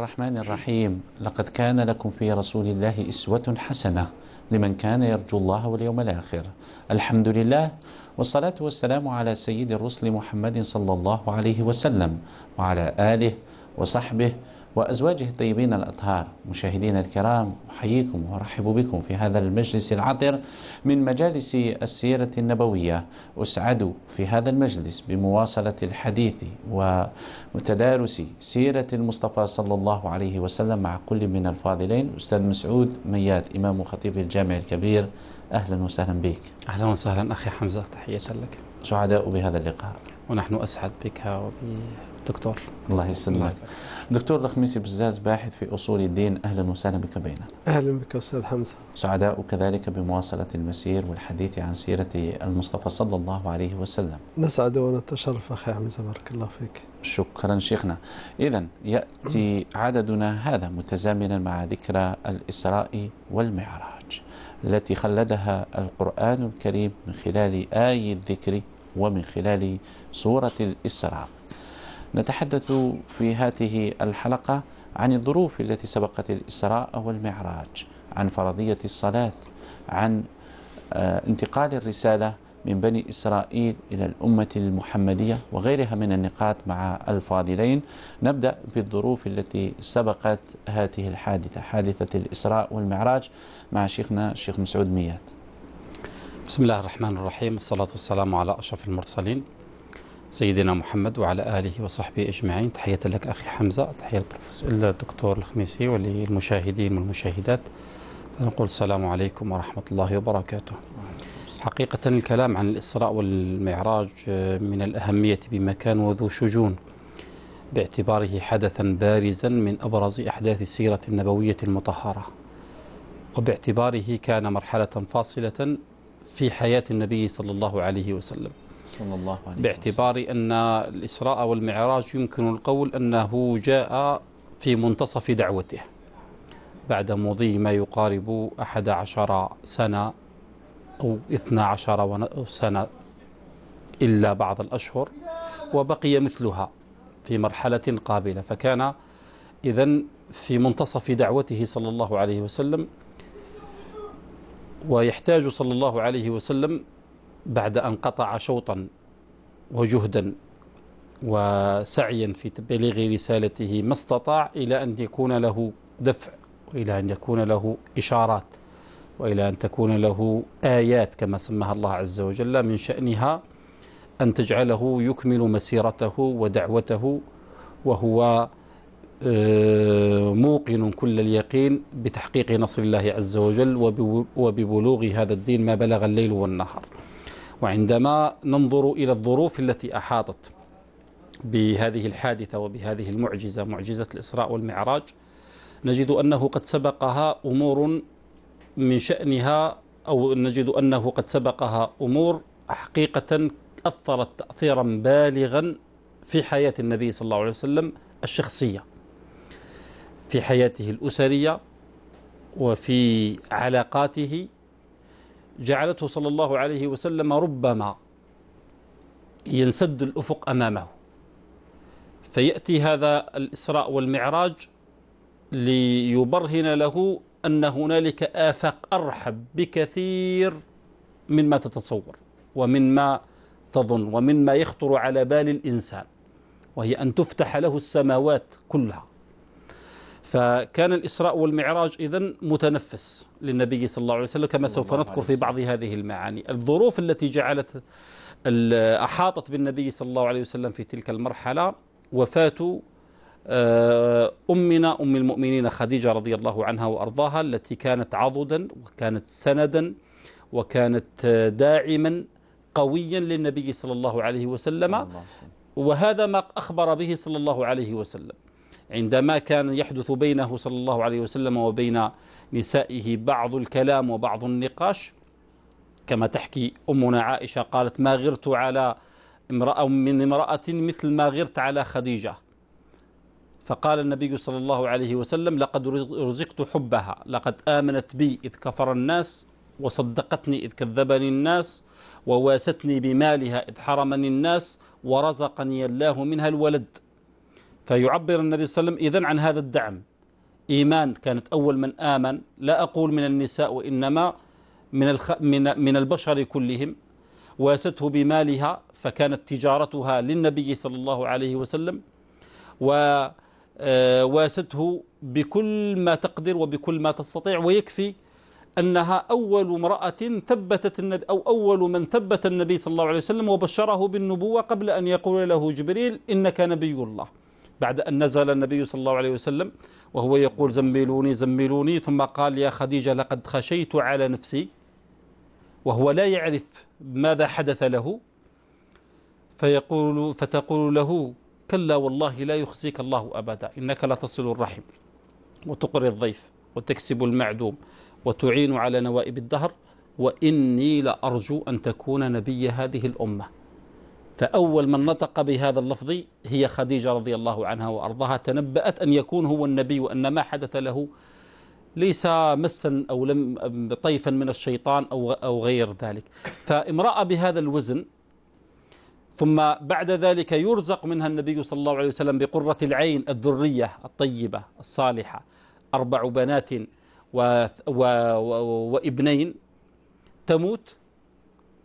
الرحمن الرحيم لقد كان لكم في رسول الله اسوه حسنه لمن كان يرجو الله واليوم الاخر الحمد لله والصلاه والسلام على سيد الرسل محمد صلى الله عليه وسلم وعلى اله وصحبه وأزواجه الطيبين الأطهار مشاهدينا الكرام أحييكم وأرحب بكم في هذا المجلس العطر من مجالس السيرة النبوية أسعد في هذا المجلس بمواصلة الحديث وتدارس سيرة المصطفى صلى الله عليه وسلم مع كل من الفاضلين أستاذ مسعود ميات إمام خطيب الجامع الكبير أهلا وسهلا بك أهلا وسهلا أخي حمزة تحية لك سعداء بهذا اللقاء ونحن أسعد بك وب دكتور الله يسلمك دكتور الخميسي بزاز باحث في أصول الدين أهلا وسهلا بك بينا أهلا بك أستاذ حمزة سعداء كذلك بمواصلة المسير والحديث عن سيرة المصطفى صلى الله عليه وسلم نسعد ونتشرف أخي حمزة بارك الله فيك شكرا شيخنا إذا يأتي عددنا هذا متزامنا مع ذكرى الإسراء والمعراج التي خلدها القرآن الكريم من خلال آي الذكر ومن خلال سورة الإسراء نتحدث في هذه الحلقة عن الظروف التي سبقت الإسراء والمعراج عن فرضية الصلاة عن آه، انتقال الرسالة من بني إسرائيل إلى الأمة المحمدية وغيرها من النقاط مع الفاضلين نبدأ بالظروف التي سبقت هذه الحادثة حادثة الإسراء والمعراج مع شيخنا الشيخ مسعود ميات بسم الله الرحمن الرحيم والصلاة والسلام على أشرف المرسلين سيدنا محمد وعلى آله وصحبه أجمعين تحية لك أخي حمزة تحية البروفيسور الدكتور الخميسي وللمشاهدين والمشاهدات نقول السلام عليكم ورحمة الله وبركاته حقيقة الكلام عن الإسراء والمعراج من الأهمية بمكان وذو شجون باعتباره حدثا بارزا من أبرز أحداث السيرة النبوية المطهرة وباعتباره كان مرحلة فاصلة في حياة النبي صلى الله عليه وسلم صلى الله عليه وسلم باعتبار أن الإسراء والمعراج يمكن القول أنه جاء في منتصف دعوته بعد مضي ما يقارب أحد عشر سنة أو 12 عشر سنة إلا بعض الأشهر وبقي مثلها في مرحلة قابلة فكان إذا في منتصف دعوته صلى الله عليه وسلم ويحتاج صلى الله عليه وسلم بعد أن قطع شوطا وجهدا وسعيا في تبليغ رسالته ما استطاع إلى أن يكون له دفع وإلى أن يكون له إشارات وإلى أن تكون له آيات كما سماها الله عز وجل من شأنها أن تجعله يكمل مسيرته ودعوته وهو آه، موقن كل اليقين بتحقيق نصر الله عز وجل وببلوغ هذا الدين ما بلغ الليل والنهار وعندما ننظر إلى الظروف التي أحاطت بهذه الحادثة وبهذه المعجزة معجزة الإسراء والمعراج نجد أنه قد سبقها أمور من شأنها أو نجد أنه قد سبقها أمور حقيقة أثرت تأثيرا بالغا في حياة النبي صلى الله عليه وسلم الشخصية في حياته الأسرية وفي علاقاته جعلته صلى الله عليه وسلم ربما ينسد الأفق أمامه فيأتي هذا الإسراء والمعراج ليبرهن له أن هنالك آفاق أرحب بكثير مما تتصور ومما تظن ومما يخطر على بال الإنسان وهي أن تفتح له السماوات كلها فكان الإسراء والمعراج إذا متنفس للنبي صلى الله عليه وسلم كما سوف نذكر في بعض هذه المعاني الظروف التي جعلت أحاطت بالنبي صلى الله عليه وسلم في تلك المرحلة وفاة آه، أمنا أم المؤمنين خديجة رضي الله عنها وأرضاها التي كانت عضدا وكانت سندا وكانت داعما قويا للنبي صلى الله عليه وسلم وهذا ما أخبر به صلى الله عليه وسلم عندما كان يحدث بينه صلى الله عليه وسلم وبين نسائه بعض الكلام وبعض النقاش كما تحكي أمنا عائشة قالت ما غرت على امرأة من امرأة مثل ما غرت على خديجة فقال النبي صلى الله عليه وسلم لقد رزقت حبها لقد آمنت بي إذ كفر الناس وصدقتني إذ كذبني الناس وواستني بمالها إذ حرمني الناس ورزقني الله منها الولد فيعبر النبي صلى الله عليه وسلم إذن عن هذا الدعم إيمان كانت أول من آمن لا أقول من النساء وإنما من, الخ... من... من البشر كلهم واسته بمالها فكانت تجارتها للنبي صلى الله عليه وسلم وواسته آه، بكل ما تقدر وبكل ما تستطيع ويكفي أنها أول امرأة ثبتت النبي أو أول من ثبت النبي صلى الله عليه وسلم وبشره بالنبوة قبل أن يقول له جبريل إنك نبي الله بعد أن نزل النبي صلى الله عليه وسلم وهو يقول زملوني زملوني ثم قال يا خديجة لقد خشيت على نفسي وهو لا يعرف ماذا حدث له فيقول فتقول له كلا والله لا يخزيك الله أبدا إنك لتصل الرحم وتقري الضيف وتكسب المعدوم وتعين على نوائب الدهر وإني لأرجو أن تكون نبي هذه الأمة فأول من نطق بهذا اللفظ هي خديجة رضي الله عنها وأرضاها تنبأت أن يكون هو النبي وأن ما حدث له ليس مسا أو لم طيفا من الشيطان أو, أو غير ذلك فامرأة بهذا الوزن ثم بعد ذلك يرزق منها النبي صلى الله عليه وسلم بقرة العين الذرية الطيبة الصالحة أربع بنات و... و... و... وابنين تموت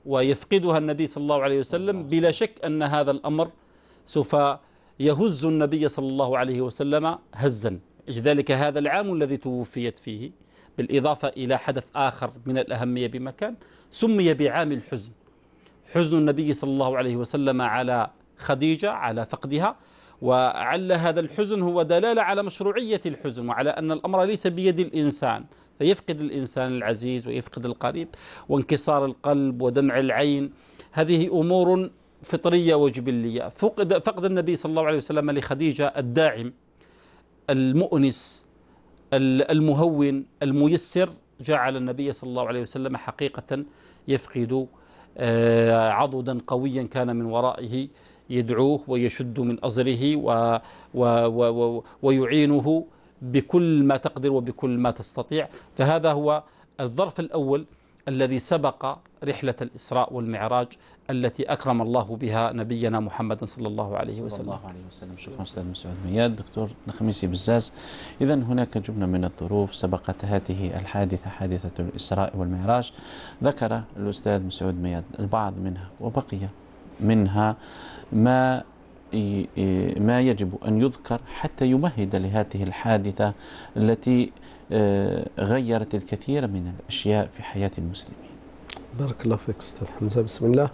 ويفقدها النبي صلى الله عليه وسلم بلا شك أن هذا الأمر سوف يهز النبي صلى الله عليه وسلم هزا لذلك هذا العام الذي توفيت فيه بالإضافة إلى حدث آخر من الأهمية بمكان سمي بعام الحزن حزن النبي صلى الله عليه وسلم على خديجة على فقدها وعل هذا الحزن هو دلالة على مشروعية الحزن وعلى أن الأمر ليس بيد الإنسان فيفقد الإنسان العزيز ويفقد القريب وانكسار القلب ودمع العين هذه أمور فطرية وجبلية فقد, فقد النبي صلى الله عليه وسلم لخديجة الداعم المؤنس المهون الميسر جعل النبي صلى الله عليه وسلم حقيقة يفقد آه، عضدا قويا كان من ورائه يدعوه ويشد من أزره و و و و ويعينه بكل ما تقدر وبكل ما تستطيع فهذا هو الظرف الأول الذي سبق رحلة الإسراء والمعراج التي أكرم الله بها نبينا محمد صلى الله عليه وسلم صلى الله عليه وسلم شكرا أستاذ مسعود مياد دكتور نخميسي بزاز إذا هناك جملة من الظروف سبقت هذه الحادثة حادثة الإسراء والمعراج ذكر الأستاذ مسعود مياد البعض منها وبقي منها ما ما يجب أن يذكر حتى يمهد لهذه الحادثة التي آه، غيرت الكثير من الأشياء في حياة المسلمين بارك الله فيك أستاذ حمزة بسم الله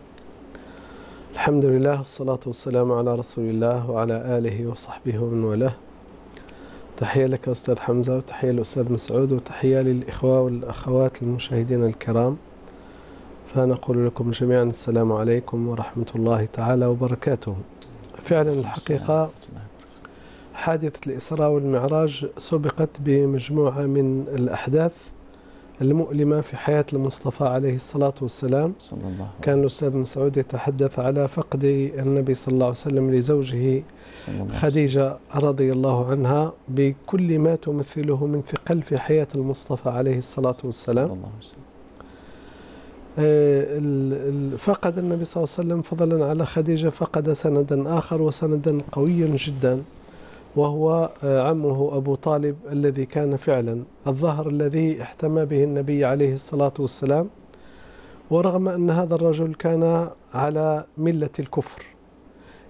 الحمد لله والصلاة والسلام على رسول الله وعلى آله وصحبه ومن والاه تحية لك أستاذ حمزة وتحية للأستاذ مسعود وتحية للإخوة والأخوات المشاهدين الكرام فنقول لكم جميعا السلام عليكم ورحمة الله تعالى وبركاته فعلا الحقيقة حادثة الإسراء والمعراج سبقت بمجموعة من الأحداث المؤلمة في حياة المصطفى عليه الصلاة والسلام صلى الله عليه وسلم. كان الأستاذ مسعود يتحدث على فقد النبي صلى الله عليه وسلم لزوجه خديجة رضي الله عنها بكل ما تمثله من ثقل في حياة المصطفى عليه الصلاة والسلام صلى الله عليه وسلم. آه، فقد النبي صلى الله عليه وسلم فضلا على خديجة فقد سندا آخر وسندا قويا جدا وهو آه، عمه أبو طالب الذي كان فعلا الظهر الذي احتمى به النبي عليه الصلاة والسلام ورغم أن هذا الرجل كان على ملة الكفر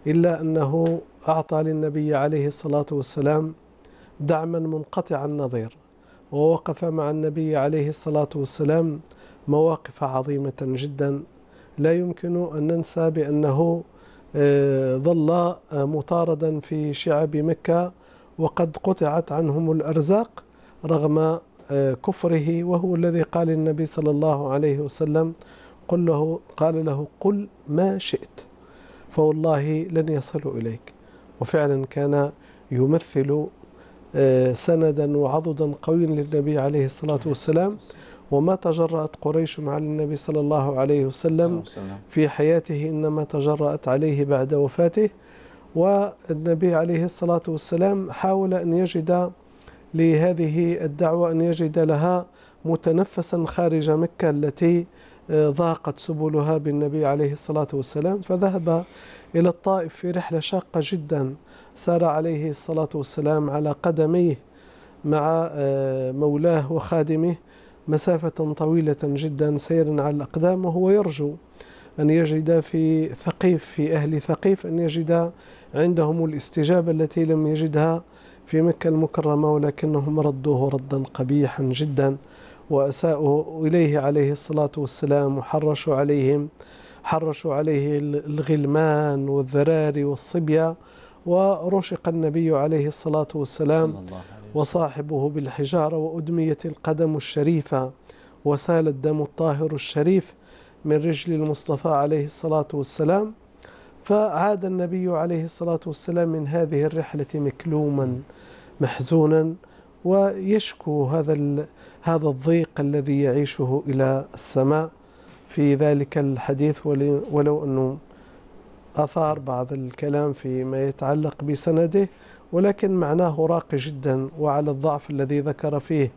إلا أنه أعطى للنبي عليه الصلاة والسلام دعما منقطع النظير ووقف مع النبي عليه الصلاة والسلام مواقف عظيمة جدا لا يمكن أن ننسى بأنه آه، ظل آه، مطاردا في شعب مكة وقد قطعت عنهم الأرزاق رغم آه، كفره وهو الذي قال النبي صلى الله عليه وسلم قل له قال له قل ما شئت فوالله لن يصلوا إليك وفعلا كان يمثل سندا وعضدا قويا للنبي عليه الصلاة والسلام وما تجرأت قريش على النبي صلى الله عليه وسلم في حياته إنما تجرأت عليه بعد وفاته والنبي عليه الصلاة والسلام حاول أن يجد لهذه الدعوة أن يجد لها متنفسا خارج مكة التي آه، ضاقت سبلها بالنبي عليه الصلاة والسلام فذهب إلى الطائف في رحلة شاقة جدا سار عليه الصلاة والسلام على قدميه مع آه، مولاه وخادمه مسافة طويلة جدا سيرا على الأقدام وهو يرجو أن يجد في ثقيف في أهل ثقيف أن يجد عندهم الاستجابة التي لم يجدها في مكة المكرمة ولكنهم ردوه ردا قبيحا جدا وأساءوا إليه عليه الصلاة والسلام وحرشوا عليهم حرشوا عليه الغلمان والذراري والصبية ورشق النبي عليه الصلاة والسلام وصاحبه بالحجارة وأدميت القدم الشريفة وسال الدم الطاهر الشريف من رجل المصطفى عليه الصلاة والسلام فعاد النبي عليه الصلاة والسلام من هذه الرحلة مكلوما محزونا ويشكو هذا هذا الضيق الذي يعيشه إلى السماء في ذلك الحديث ولو أنه أثار بعض الكلام فيما يتعلق بسنده ولكن معناه راقي جدا وعلى الضعف الذي ذكر فيه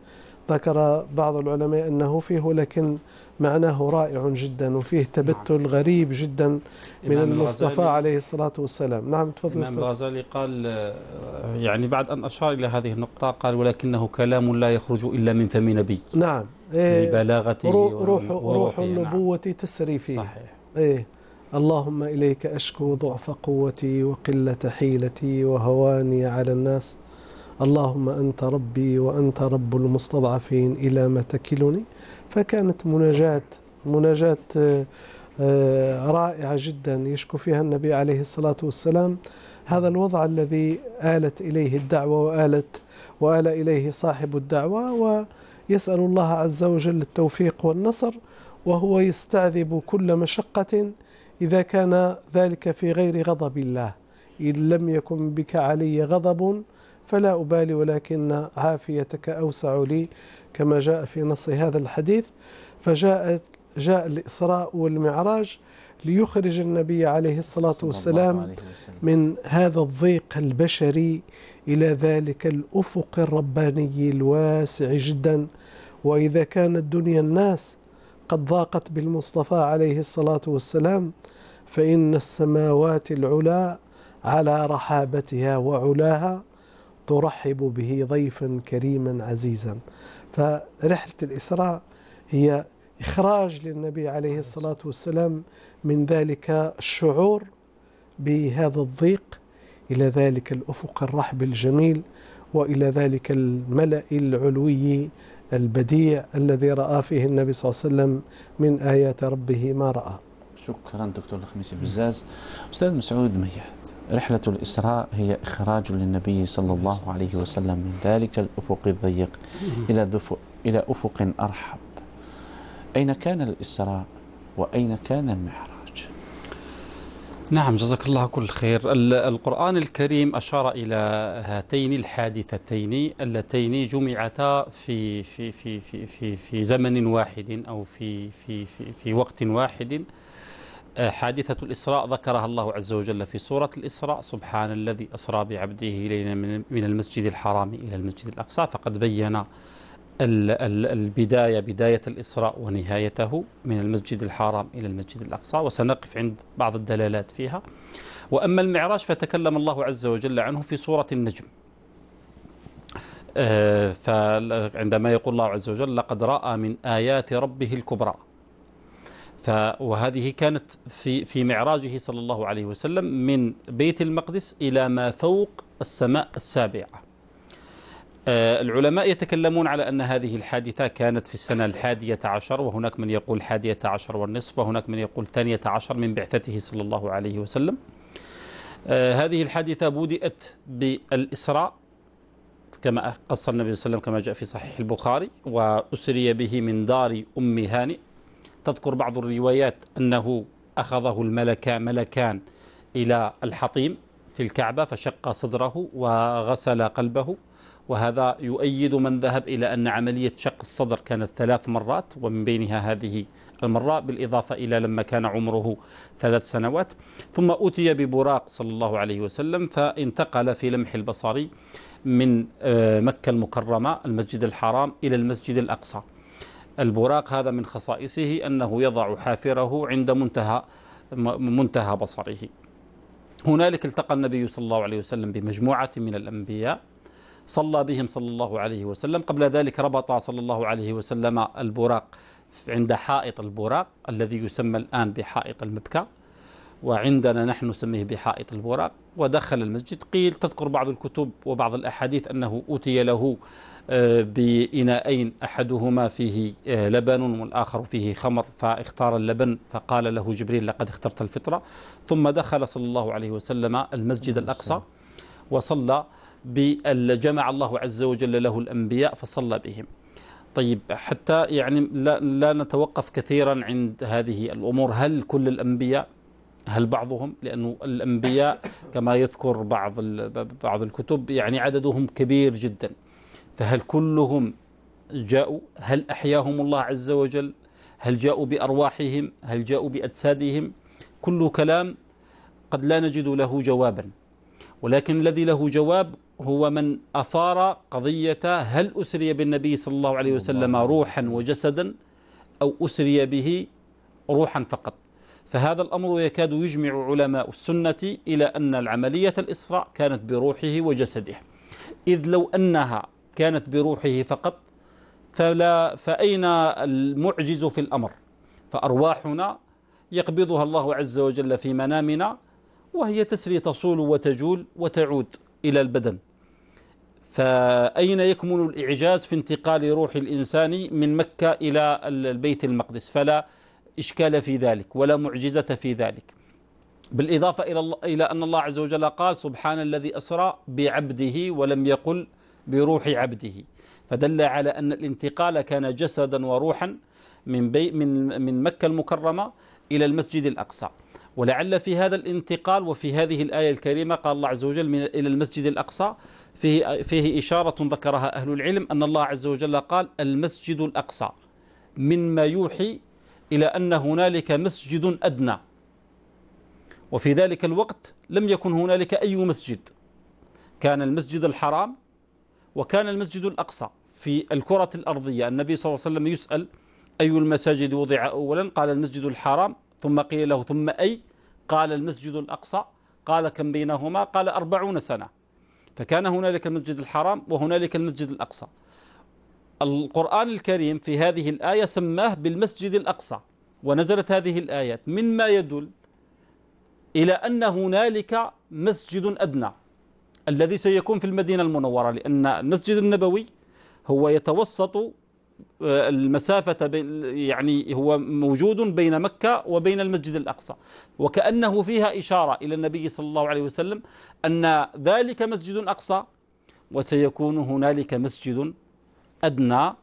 ذكر بعض العلماء أنه فيه لكن معناه رائع جدا وفيه نعم. تبتل نعم. غريب جدا من المصطفى عليه الصلاة والسلام نعم تفضل الإمام الغزالي قال آه، يعني بعد أن أشار إلى هذه النقطة قال ولكنه كلام لا يخرج إلا من فم نبي نعم إيه يعني بلاغته روح, روح نعم. النبوة نعم. تسري فيه صحيح إيه اللهم إليك أشكو ضعف قوتي وقلة حيلتي وهواني على الناس اللهم أنت ربي وأنت رب المستضعفين إلى ما تكلني فكانت مناجاة مناجاة آه، آه، رائعة جدا يشكو فيها النبي عليه الصلاة والسلام هذا الوضع الذي آلت إليه الدعوة وآلت وآل إليه صاحب الدعوة ويسأل الله عز وجل التوفيق والنصر وهو يستعذب كل مشقة إذا كان ذلك في غير غضب الله إن لم يكن بك علي غضب فلا أبالي ولكن عافيتك أوسع لي كما جاء في نص هذا الحديث فجاءت جاء الإسراء والمعراج ليخرج النبي عليه الصلاة والسلام عليه من هذا الضيق البشري إلى ذلك الأفق الرباني الواسع جدا وإذا كانت دنيا الناس قد ضاقت بالمصطفى عليه الصلاة والسلام فإن السماوات العلا على رحابتها وعلاها ترحب به ضيفا كريما عزيزا فرحلة الإسراء هي إخراج للنبي عليه الصلاة والسلام من ذلك الشعور بهذا الضيق إلى ذلك الأفق الرحب الجميل وإلى ذلك الملأ العلوي البديع الذي رأى فيه النبي صلى الله عليه وسلم من آيات ربه ما رأى شكرا دكتور الخميسي بزاز أستاذ مسعود مياد رحلة الإسراء هي إخراج للنبي صلى الله عليه وسلم من ذلك الأفق الضيق إلى, إلى أفق أرحب أين كان الإسراء وأين كان المحراب نعم جزاك الله كل خير القرآن الكريم أشار إلى هاتين الحادثتين اللتين جمعتا في في في في في, في زمن واحد أو في في في, في وقت واحد آه، حادثة الإسراء ذكرها الله عز وجل في سورة الإسراء سبحان الذي أسرى بعبده إلينا من المسجد الحرام إلى المسجد الأقصى فقد بين البداية بداية الإسراء ونهايته من المسجد الحرام إلى المسجد الأقصى وسنقف عند بعض الدلالات فيها وأما المعراج فتكلم الله عز وجل عنه في سورة النجم آه، فعندما يقول الله عز وجل لقد رأى من آيات ربه الكبرى وهذه كانت في في معراجه صلى الله عليه وسلم من بيت المقدس إلى ما فوق السماء السابعة آه، العلماء يتكلمون على أن هذه الحادثة كانت في السنة الحادية عشر وهناك من يقول حادية عشر والنصف وهناك من يقول ثانية عشر من بعثته صلى الله عليه وسلم آه، هذه الحادثة بدأت بالإسراء كما قص النبي صلى الله عليه وسلم كما جاء في صحيح البخاري وأسري به من دار أم هانئ تذكر بعض الروايات أنه أخذه الملكة ملكان إلى الحطيم في الكعبة فشق صدره وغسل قلبه وهذا يؤيد من ذهب إلى أن عملية شق الصدر كانت ثلاث مرات ومن بينها هذه المرة بالإضافة إلى لما كان عمره ثلاث سنوات ثم أتي ببراق صلى الله عليه وسلم فانتقل في لمح البصري من آه، مكة المكرمة المسجد الحرام إلى المسجد الأقصى البراق هذا من خصائصه أنه يضع حافره عند منتهى منتهى بصره هنالك التقى النبي صلى الله عليه وسلم بمجموعة من الأنبياء صلى بهم صلى الله عليه وسلم قبل ذلك ربط صلى الله عليه وسلم البراق عند حائط البراق الذي يسمى الآن بحائط المبكى وعندنا نحن نسميه بحائط البراق ودخل المسجد قيل تذكر بعض الكتب وبعض الأحاديث أنه أتي له آه، بإناءين أحدهما فيه آه، لبن والآخر فيه خمر فاختار اللبن فقال له جبريل لقد اخترت الفطرة ثم دخل صلى الله عليه وسلم المسجد الأقصى وصلى جمع الله عز وجل له الأنبياء فصلى بهم طيب حتى يعني لا, لا نتوقف كثيرا عند هذه الأمور هل كل الأنبياء هل بعضهم لأنه الأنبياء كما يذكر بعض بعض الكتب يعني عددهم كبير جدا فهل كلهم جاءوا هل أحياهم الله عز وجل هل جاءوا بأرواحهم هل جاءوا بأجسادهم كل كلام قد لا نجد له جوابا ولكن الذي له جواب هو من أثار قضية هل أسري بالنبي صلى الله عليه وسلم روحا وجسدا أو أسري به روحا فقط فهذا الأمر يكاد يجمع علماء السنة إلى أن العملية الإسراء كانت بروحه وجسده إذ لو أنها كانت بروحه فقط فلا فأين المعجز في الأمر فأرواحنا يقبضها الله عز وجل في منامنا وهي تسري تصول وتجول وتعود إلى البدن فأين يكمن الإعجاز في انتقال روح الإنسان من مكة إلى البيت المقدس فلا إشكال في ذلك ولا معجزة في ذلك بالإضافة إلى إلى أن الله عز وجل قال سبحان الذي أسرى بعبده ولم يقل بروح عبده فدل على أن الانتقال كان جسدا وروحا من بي من من مكة المكرمة إلى المسجد الأقصى ولعل في هذا الانتقال وفي هذه الآية الكريمة قال الله عز وجل من إلى المسجد الأقصى فيه, فيه إشارة ذكرها أهل العلم أن الله عز وجل قال المسجد الأقصى مما يوحي إلى أن هنالك مسجد أدنى وفي ذلك الوقت لم يكن هنالك أي مسجد كان المسجد الحرام وكان المسجد الأقصى في الكرة الأرضية النبي صلى الله عليه وسلم يسأل أي المساجد وضع أولا قال المسجد الحرام ثم قيل له ثم أي قال المسجد الأقصى قال كم بينهما قال أربعون سنة فكان هنالك المسجد الحرام وهنالك المسجد الأقصى القرآن الكريم في هذه الآية سماه بالمسجد الأقصى ونزلت هذه الآيات مما يدل إلى أن هنالك مسجد أدنى الذي سيكون في المدينة المنورة لأن المسجد النبوي هو يتوسط المسافة يعني هو موجود بين مكة وبين المسجد الأقصى وكأنه فيها إشارة إلى النبي صلى الله عليه وسلم أن ذلك مسجد أقصى وسيكون هنالك مسجد أدنى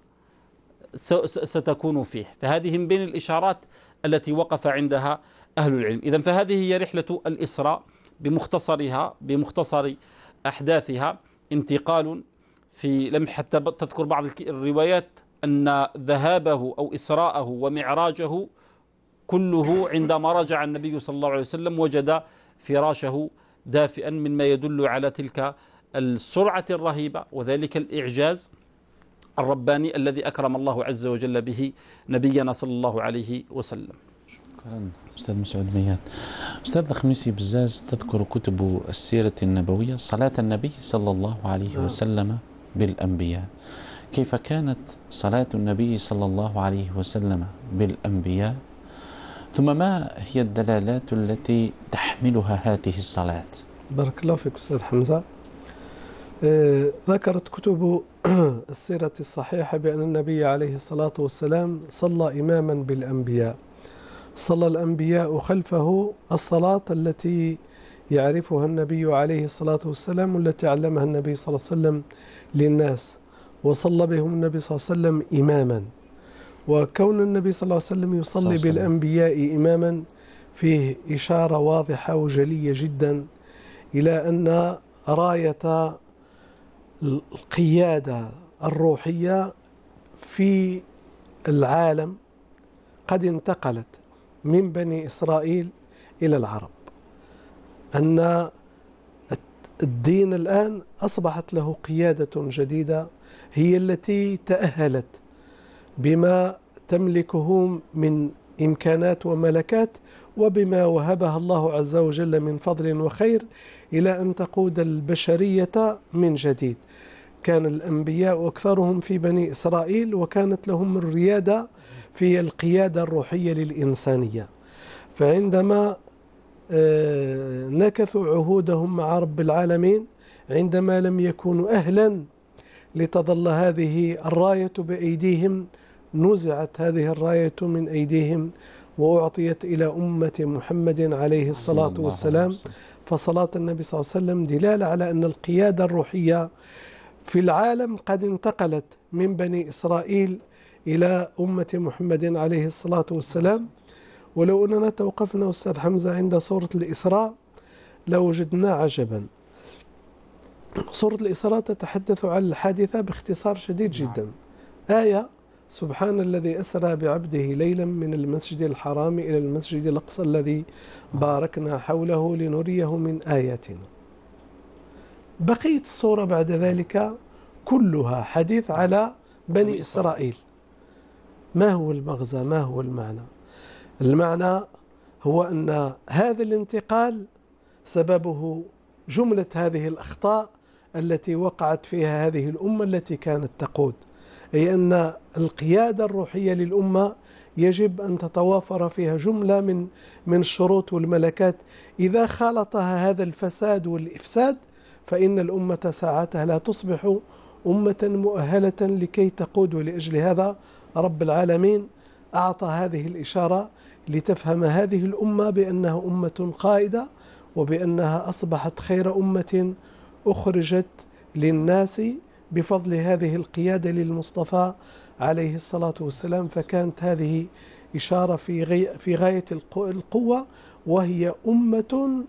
ستكون فيه فهذه من بين الإشارات التي وقف عندها أهل العلم إذا فهذه هي رحلة الإسراء بمختصرها بمختصر أحداثها انتقال في لم حتى تذكر بعض الروايات أن ذهابه أو إسراءه ومعراجه كله عندما رجع النبي صلى الله عليه وسلم وجد فراشه دافئا مما يدل على تلك السرعة الرهيبة وذلك الإعجاز الرباني الذي أكرم الله عز وجل به نبينا صلى الله عليه وسلم شكرا أستاذ مسعود ميات أستاذ الخميسي بزاز تذكر كتب السيرة النبوية صلاة النبي صلى الله عليه وسلم بالأنبياء كيف كانت صلاة النبي صلى الله عليه وسلم بالأنبياء ثم ما هي الدلالات التي تحملها هذه الصلاة بارك الله فيك أستاذ حمزة آه، ذكرت كتب السيرة الصحيحة بأن النبي عليه الصلاة والسلام صلى إماما بالأنبياء صلى الأنبياء خلفه الصلاة التي يعرفها النبي عليه الصلاة والسلام والتي علمها النبي صلى الله عليه وسلم للناس وصلى بهم النبي صلى الله عليه وسلم إماما وكون النبي صلى الله عليه وسلم يصلي صلى بالأنبياء إماما فيه إشارة واضحة وجلية جدا إلى أن راية القيادة الروحية في العالم قد انتقلت من بني إسرائيل إلى العرب أن الدين الآن أصبحت له قيادة جديدة هي التي تأهلت بما تملكه من إمكانات وملكات وبما وهبها الله عز وجل من فضل وخير إلى أن تقود البشرية من جديد كان الأنبياء أكثرهم في بني إسرائيل وكانت لهم الريادة في القيادة الروحية للإنسانية فعندما آه، نكثوا عهودهم مع رب العالمين عندما لم يكونوا أهلا لتظل هذه الراية بأيديهم نزعت هذه الراية من أيديهم وأعطيت إلى أمة محمد عليه الصلاة والسلام فصلاة النبي صلى الله عليه وسلم دلالة على أن القيادة الروحية في العالم قد انتقلت من بني إسرائيل إلى أمة محمد عليه الصلاة والسلام ولو أننا توقفنا أستاذ حمزة عند صورة الإسراء لوجدنا عجبا سورة الإسراء تتحدث عن الحادثة باختصار شديد نعم. جدا آية سبحان الذي أسرى بعبده ليلا من المسجد الحرام إلى المسجد الأقصى الذي باركنا حوله لنريه من آياتنا بقيت الصورة بعد ذلك كلها حديث على بني إسرائيل ما هو المغزى ما هو المعنى المعنى هو أن هذا الانتقال سببه جملة هذه الأخطاء التي وقعت فيها هذه الأمة التي كانت تقود أي أن القيادة الروحية للأمة يجب أن تتوافر فيها جملة من من الشروط والملكات إذا خالطها هذا الفساد والإفساد فإن الأمة ساعتها لا تصبح أمة مؤهلة لكي تقود ولأجل هذا رب العالمين أعطى هذه الإشارة لتفهم هذه الأمة بأنها أمة قائدة وبأنها أصبحت خير أمة أخرجت للناس بفضل هذه القيادة للمصطفى عليه الصلاة والسلام فكانت هذه إشارة في, غي في غاية القوة وهي أمة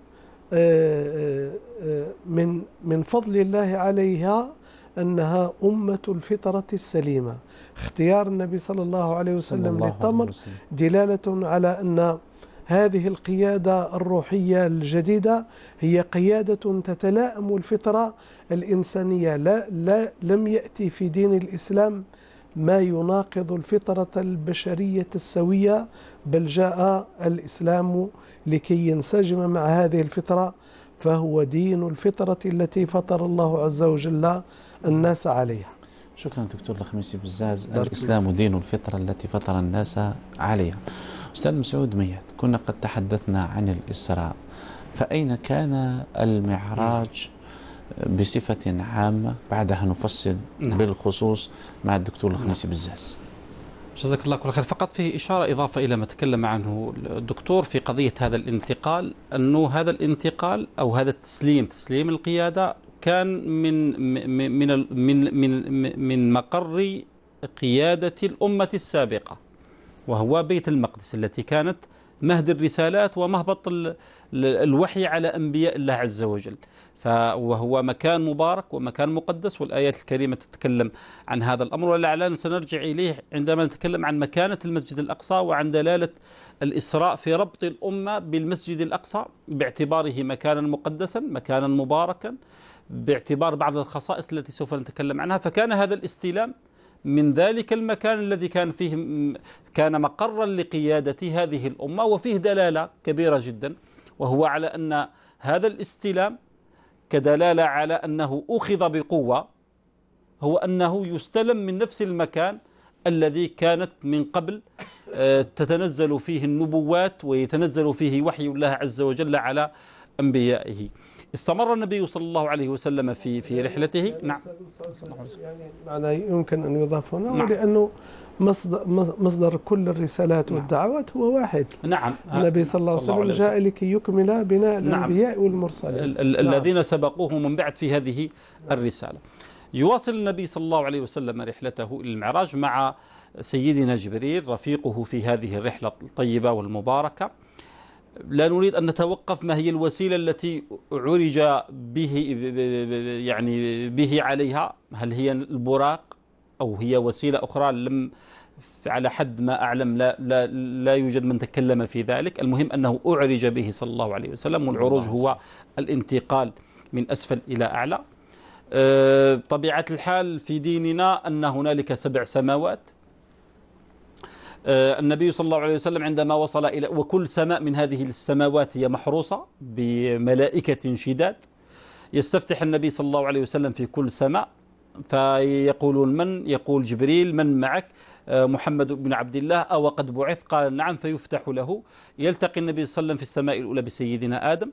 آه، آه، آه، من من فضل الله عليها أنها أمة الفطرة السليمة اختيار النبي صلى الله عليه وسلم الله للتمر عليه وسلم. دلالة على أن هذه القيادة الروحية الجديدة هي قيادة تتلائم الفطرة الإنسانية لا, لا لم يأتي في دين الإسلام ما يناقض الفطرة البشرية السوية بل جاء الإسلام لكي ينسجم مع هذه الفطرة فهو دين الفطرة التي فطر الله عز وجل الناس عليها شكرا دكتور الخميسي بزاز الإسلام دين الفطرة التي فطر الناس عليها أستاذ مسعود ميت كنا قد تحدثنا عن الإسراء فأين كان المعراج بصفة عامة بعدها نفصل نعم. بالخصوص مع الدكتور نعم. الخميسي نعم. بالزاز جزاك الله كل خير فقط فيه إشارة إضافة إلى ما تكلم عنه الدكتور في قضية هذا الانتقال أنه هذا الانتقال أو هذا التسليم تسليم القيادة كان من من من من, من مقر قيادة الأمة السابقة وهو بيت المقدس التي كانت مهد الرسالات ومهبط الوحي على أنبياء الله عز وجل وهو مكان مبارك ومكان مقدس والآيات الكريمة تتكلم عن هذا الأمر ولعلنا سنرجع إليه عندما نتكلم عن مكانة المسجد الأقصى وعن دلالة الإسراء في ربط الأمة بالمسجد الأقصى باعتباره مكانا مقدسا مكانا مباركا باعتبار بعض الخصائص التي سوف نتكلم عنها فكان هذا الاستلام من ذلك المكان الذي كان فيه كان مقرا لقيادة هذه الأمة وفيه دلالة كبيرة جدا وهو على أن هذا الاستلام كدلالة على أنه أخذ بقوة هو أنه يستلم من نفس المكان الذي كانت من قبل آه، تتنزل فيه النبوات ويتنزل فيه وحي الله عز وجل على أنبيائه استمر النبي صلى الله عليه وسلم في في يعني رحلته يعني نعم يعني معنى يمكن أن يضاف هنا نعم. لانه مصدر, مصدر كل الرسالات نعم. والدعوات هو واحد نعم النبي صلى الله عليه وسلم جاء لكي يكمل بناء نعم. الأنبياء نعم. والمرسلين ال ال نعم. الذين سبقوه من بعد في هذه الرسالة يواصل النبي صلى الله عليه وسلم رحلته إلى المعراج مع سيدنا جبريل رفيقه في هذه الرحلة الطيبة والمباركة لا نريد أن نتوقف ما هي الوسيلة التي عرج به يعني به عليها هل هي البراق أو هي وسيلة أخرى لم على حد ما أعلم لا, لا, لا يوجد من تكلم في ذلك المهم أنه أعرج به صلى الله عليه وسلم والعروج هو الانتقال من أسفل إلى أعلى أه، طبيعة الحال في ديننا أن هنالك سبع سماوات آه، النبي صلى الله عليه وسلم عندما وصل إلى وكل سماء من هذه السماوات هي محروسة بملائكة شداد يستفتح النبي صلى الله عليه وسلم في كل سماء فيقولون من يقول جبريل من معك آه، محمد بن عبد الله أو قد بعث قال نعم فيفتح له يلتقي النبي صلى الله عليه وسلم في السماء الأولى بسيدنا آدم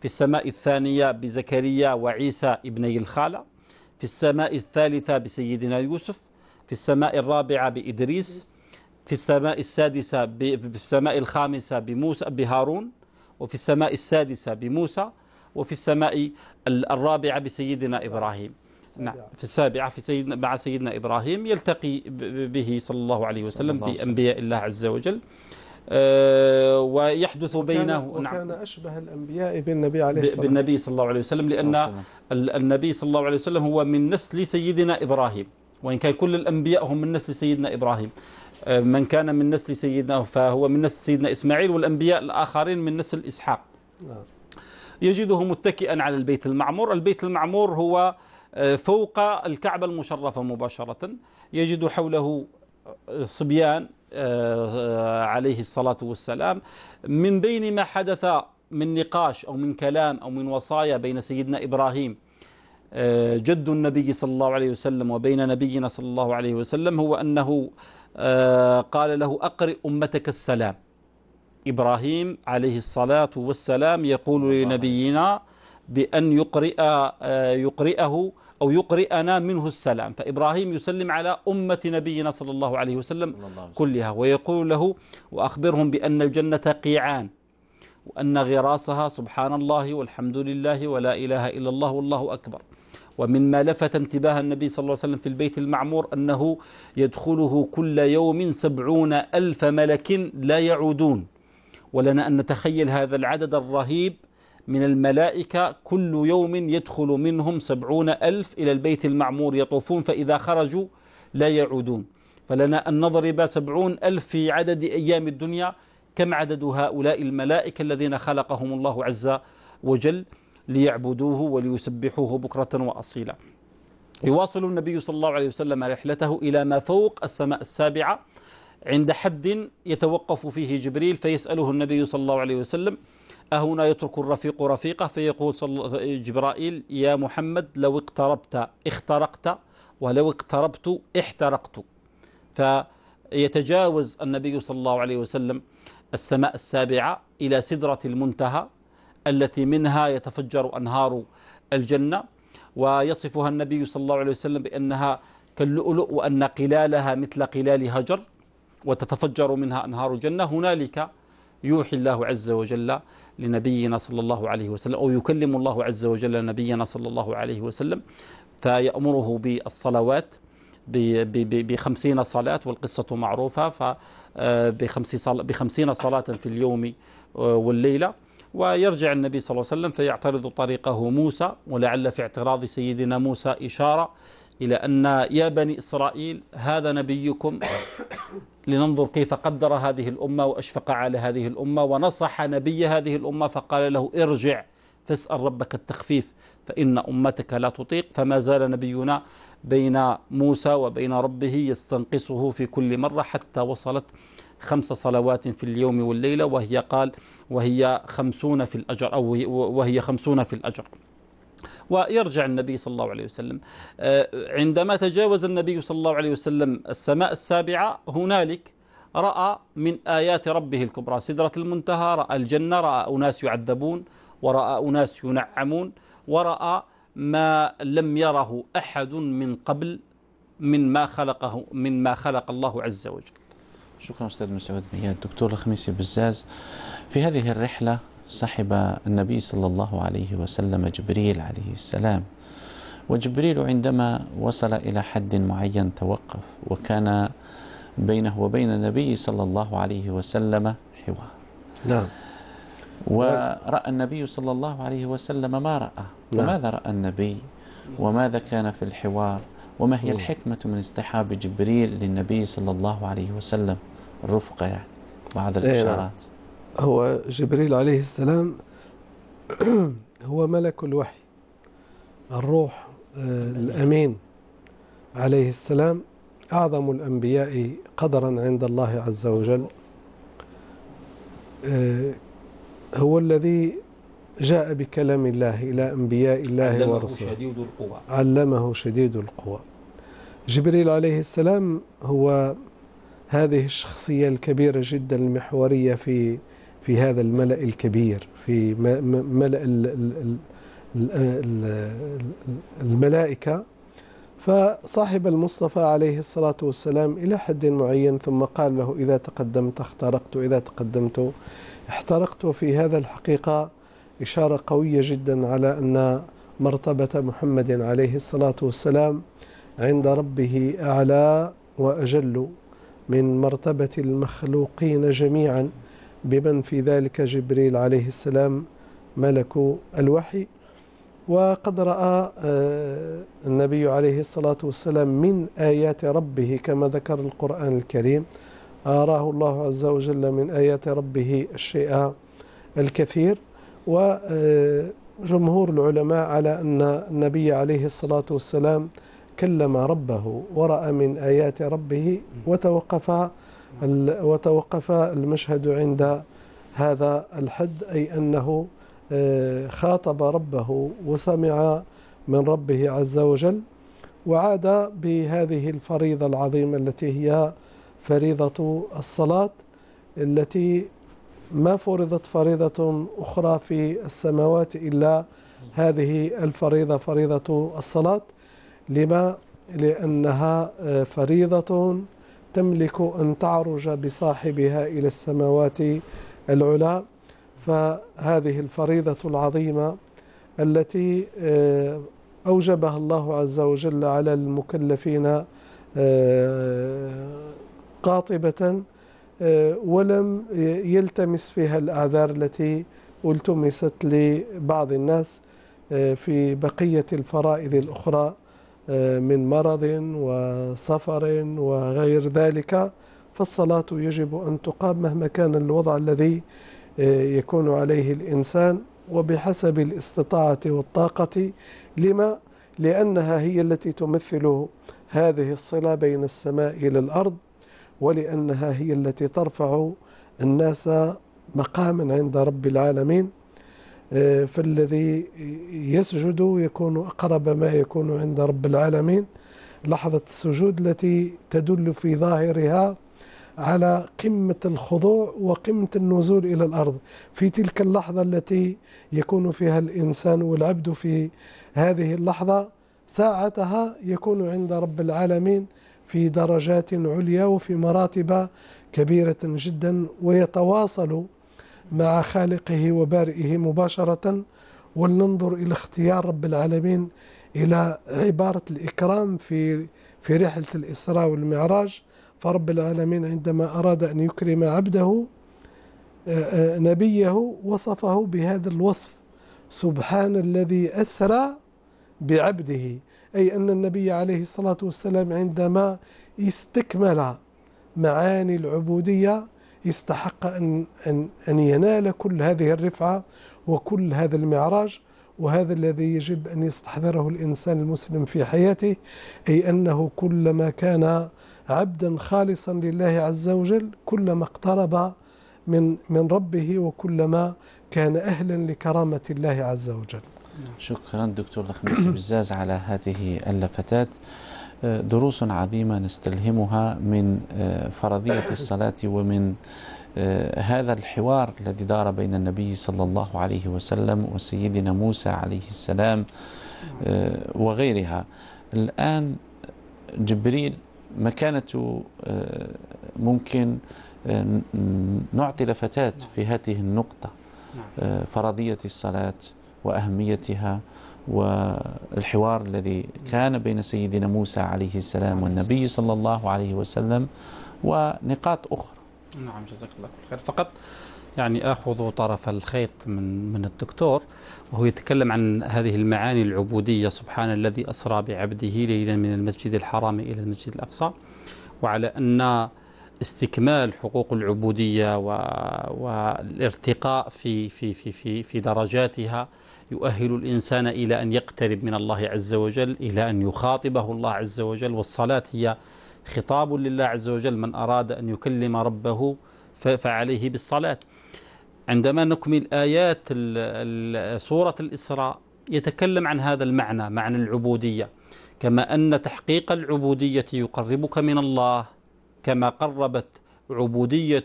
في السماء الثانية بزكريا وعيسى ابني الخالة في السماء الثالثة بسيدنا يوسف في السماء الرابعة بإدريس في السماء السادسة في السماء الخامسة بموسى بهارون وفي السماء السادسة بموسى وفي السماء الرابعة بسيدنا إبراهيم نعم في السابعة في سيدنا مع سيدنا إبراهيم يلتقي به صلى الله عليه وسلم بأنبياء الله عز وجل آه، ويحدث بينه نعم. وكان, وكان نعم أشبه الأنبياء بالنبي عليه الصلاة بالنبي صلى الله عليه وسلم لأن النبي صلى الله عليه وسلم هو من نسل سيدنا إبراهيم وإن كان كل الأنبياء هم من نسل سيدنا إبراهيم آه، من كان من نسل سيدنا فهو من نسل سيدنا إسماعيل والأنبياء الآخرين من نسل إسحاق نعم. يجده متكئا على البيت المعمور البيت المعمور هو آه، فوق الكعبة المشرفة مباشرة يجد حوله آه، صبيان عليه الصلاة والسلام من بين ما حدث من نقاش أو من كلام أو من وصايا بين سيدنا إبراهيم جد النبي صلى الله عليه وسلم وبين نبينا صلى الله عليه وسلم هو أنه آه، قال له أقرئ أمتك السلام إبراهيم عليه الصلاة والسلام يقول لنبينا بأن يقرئ آه، يقرئه أو يقرئنا منه السلام فإبراهيم يسلم على أمة نبينا صلى الله عليه وسلم كلها ويقول له وأخبرهم بأن الجنة قيعان وأن غراسها سبحان الله والحمد لله ولا إله إلا الله والله أكبر ومما لفت انتباه النبي صلى الله عليه وسلم في البيت المعمور أنه يدخله كل يوم سبعون ألف ملك لا يعودون ولنا أن نتخيل هذا العدد الرهيب من الملائكة كل يوم يدخل منهم سبعون ألف إلى البيت المعمور يطوفون فإذا خرجوا لا يعودون فلنا أن نضرب سبعون ألف في عدد أيام الدنيا كم عدد هؤلاء الملائكة الذين خلقهم الله عز وجل ليعبدوه وليسبحوه بكرة وأصيلا يواصل النبي صلى الله عليه وسلم رحلته إلى ما فوق السماء السابعة عند حد يتوقف فيه جبريل فيسأله النبي صلى الله عليه وسلم أهنا يترك الرفيق رفيقه فيقول صلى جبرائيل يا محمد لو اقتربت اخترقت ولو اقتربت احترقت فيتجاوز النبي صلى الله عليه وسلم السماء السابعة إلى سدرة المنتهى التي منها يتفجر أنهار الجنة ويصفها النبي صلى الله عليه وسلم بأنها كاللؤلؤ وأن قلالها مثل قلال هجر وتتفجر منها أنهار الجنة هنالك يوحي الله عز وجل لنبينا صلى الله عليه وسلم أو يكلم الله عز وجل نبينا صلى الله عليه وسلم فيأمره بالصلوات بخمسين صلاة والقصة معروفة آه، بخمسين صلاة في اليوم آه، والليلة ويرجع النبي صلى الله عليه وسلم فيعترض طريقه موسى ولعل في اعتراض سيدنا موسى إشارة إلى أن يا بني إسرائيل هذا نبيكم لننظر كيف قدر هذه الأمة وأشفق على هذه الأمة ونصح نبي هذه الأمة فقال له ارجع فاسأل ربك التخفيف فإن أمتك لا تطيق فما زال نبينا بين موسى وبين ربه يستنقصه في كل مرة حتى وصلت خمس صلوات في اليوم والليلة وهي قال وهي خمسون في الأجر أو وهي خمسون في الأجر ويرجع النبي صلى الله عليه وسلم آه، عندما تجاوز النبي صلى الله عليه وسلم السماء السابعة هنالك رأى من آيات ربه الكبرى سدرة المنتهى رأى الجنة رأى أناس يعذبون ورأى أناس ينعمون ورأى ما لم يره أحد من قبل من ما خلقه من ما خلق الله عز وجل شكرا أستاذ مسعود مياد دكتور الخميسي بزاز في هذه الرحلة صحب النبي صلى الله عليه وسلم جبريل عليه السلام وجبريل عندما وصل إلى حد معين توقف وكان بينه وبين النبي صلى الله عليه وسلم حوار نعم ورأى النبي صلى الله عليه وسلم ما رأى نعم. ماذا رأى النبي وماذا كان في الحوار وما هي الحكمة من اصطحاب جبريل للنبي صلى الله عليه وسلم الرفقة يعني بعض إيه، نعم. الإشارات هو جبريل عليه السلام هو ملك الوحي الروح آه، الأمين عليه السلام أعظم الأنبياء قدرا عند الله عز وجل آه، هو الذي جاء بكلام الله إلى أنبياء الله ورسوله علمه شديد القوى علمه شديد القوى جبريل عليه السلام هو هذه الشخصية الكبيرة جدا المحورية في في هذا الملأ الكبير في ملأ الملائكة فصاحب المصطفى عليه الصلاة والسلام إلى حد معين ثم قال له إذا تقدمت اخترقت إذا تقدمت احترقت في هذا الحقيقة إشارة قوية جدا على أن مرتبة محمد عليه الصلاة والسلام عند ربه أعلى وأجل من مرتبة المخلوقين جميعا بمن في ذلك جبريل عليه السلام ملك الوحي وقد رأى آه، النبي عليه الصلاة والسلام من آيات ربه كما ذكر القرآن الكريم آراه الله عز وجل من آيات ربه الشيء الكثير وجمهور العلماء على أن النبي عليه الصلاة والسلام كلم ربه ورأى من آيات ربه وتوقف وتوقف المشهد عند هذا الحد أي أنه آه، خاطب ربه وسمع من ربه عز وجل وعاد بهذه الفريضة العظيمة التي هي فريضة الصلاة التي ما فرضت فريضة أخرى في السماوات إلا هذه الفريضة فريضة الصلاة لما لأنها آه، فريضة تملك أن تعرج بصاحبها إلى السماوات العلى فهذه الفريضة العظيمة التي آه، أوجبها الله عز وجل على المكلفين آه، قاطبة آه، ولم يلتمس فيها الاعذار التي التمست لبعض الناس آه، في بقية الفرائض الأخرى آه، من مرض وسفر وغير ذلك فالصلاة يجب أن تقام مهما كان الوضع الذي يكون عليه الإنسان وبحسب الاستطاعة والطاقة لما لأنها هي التي تمثل هذه الصلة بين السماء إلى الأرض ولأنها هي التي ترفع الناس مقاما عند رب العالمين آه، فالذي يسجد يكون أقرب ما يكون عند رب العالمين لحظة السجود التي تدل في ظاهرها على قمة الخضوع وقمة النزول إلى الأرض في تلك اللحظة التي يكون فيها الإنسان والعبد في هذه اللحظة ساعتها يكون عند رب العالمين في درجات عليا وفي مراتب كبيرة جدا ويتواصل مع خالقه وبارئه مباشرة ولننظر إلى اختيار رب العالمين إلى عبارة الإكرام في في رحلة الإسراء والمعراج فرب العالمين عندما أراد أن يكرم عبده آه، آه، نبيه وصفه بهذا الوصف سبحان الذي أسرى بعبده أي أن النبي عليه الصلاة والسلام عندما استكمل معاني العبودية استحق أن, أن, أن ينال كل هذه الرفعة وكل هذا المعراج وهذا الذي يجب أن يستحضره الإنسان المسلم في حياته أي أنه كلما كان عبدا خالصا لله عز وجل كلما اقترب من من ربه وكلما كان أهلا لكرامة الله عز وجل نعم. شكرا دكتور الخميس بزاز على هذه اللفتات آه، دروس عظيمة نستلهمها من آه، فرضية الصلاة ومن آه، هذا الحوار الذي دار بين النبي صلى الله عليه وسلم وسيدنا موسى عليه السلام وغيرها الآن جبريل مكانته ممكن نعطي لفتات في هذه النقطة نعم. فرضية الصلاة وأهميتها والحوار الذي كان بين سيدنا موسى عليه السلام والنبي صلى الله عليه وسلم ونقاط أخرى نعم جزاك الله كل خير فقط يعني أخذ طرف الخيط من, من الدكتور وهو يتكلم عن هذه المعاني العبودية سبحان الذي أسرى بعبده ليلا من المسجد الحرام إلى المسجد الأقصى وعلى أن استكمال حقوق العبودية والارتقاء في, في, في, في, في درجاتها يؤهل الإنسان إلى أن يقترب من الله عز وجل إلى أن يخاطبه الله عز وجل والصلاة هي خطاب لله عز وجل من أراد أن يكلم ربه فعليه بالصلاة عندما نكمل آيات سورة الإسراء يتكلم عن هذا المعنى معنى العبودية كما أن تحقيق العبودية يقربك من الله كما قربت عبودية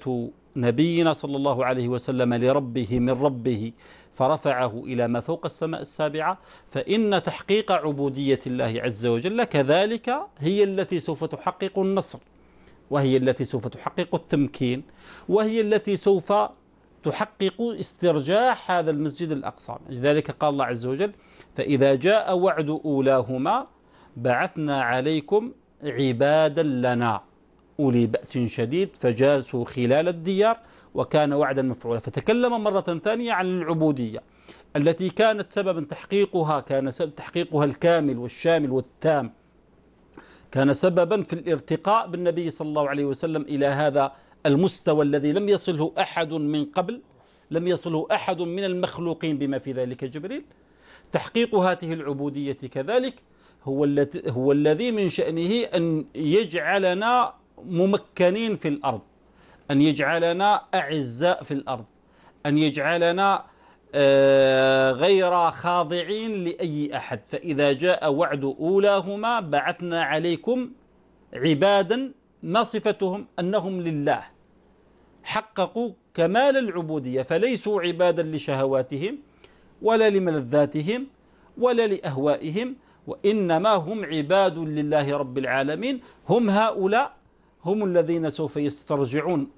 نبينا صلى الله عليه وسلم لربه من ربه فرفعه إلى ما فوق السماء السابعة فإن تحقيق عبودية الله عز وجل كذلك هي التي سوف تحقق النصر وهي التي سوف تحقق التمكين وهي التي سوف تحقق استرجاع هذا المسجد الأقصى لذلك قال الله عز وجل فإذا جاء وعد أولاهما بعثنا عليكم عبادا لنا أولي بأس شديد فجاسوا خلال الديار وكان وعدا مفعولا فتكلم مرة ثانية عن العبودية التي كانت سببا تحقيقها كان سبب تحقيقها الكامل والشامل والتام كان سببا في الارتقاء بالنبي صلى الله عليه وسلم إلى هذا المستوى الذي لم يصله أحد من قبل لم يصله أحد من المخلوقين بما في ذلك جبريل تحقيق هذه العبودية كذلك هو, هو الذي من شأنه أن يجعلنا ممكنين في الأرض أن يجعلنا أعزاء في الأرض أن يجعلنا آه، غير خاضعين لأي أحد فإذا جاء وعد أولاهما بعثنا عليكم عبادا ما صفتهم أنهم لله حققوا كمال العبودية فليسوا عبادا لشهواتهم ولا لملذاتهم ولا لأهوائهم وإنما هم عباد لله رب العالمين هم هؤلاء هم الذين سوف يسترجعون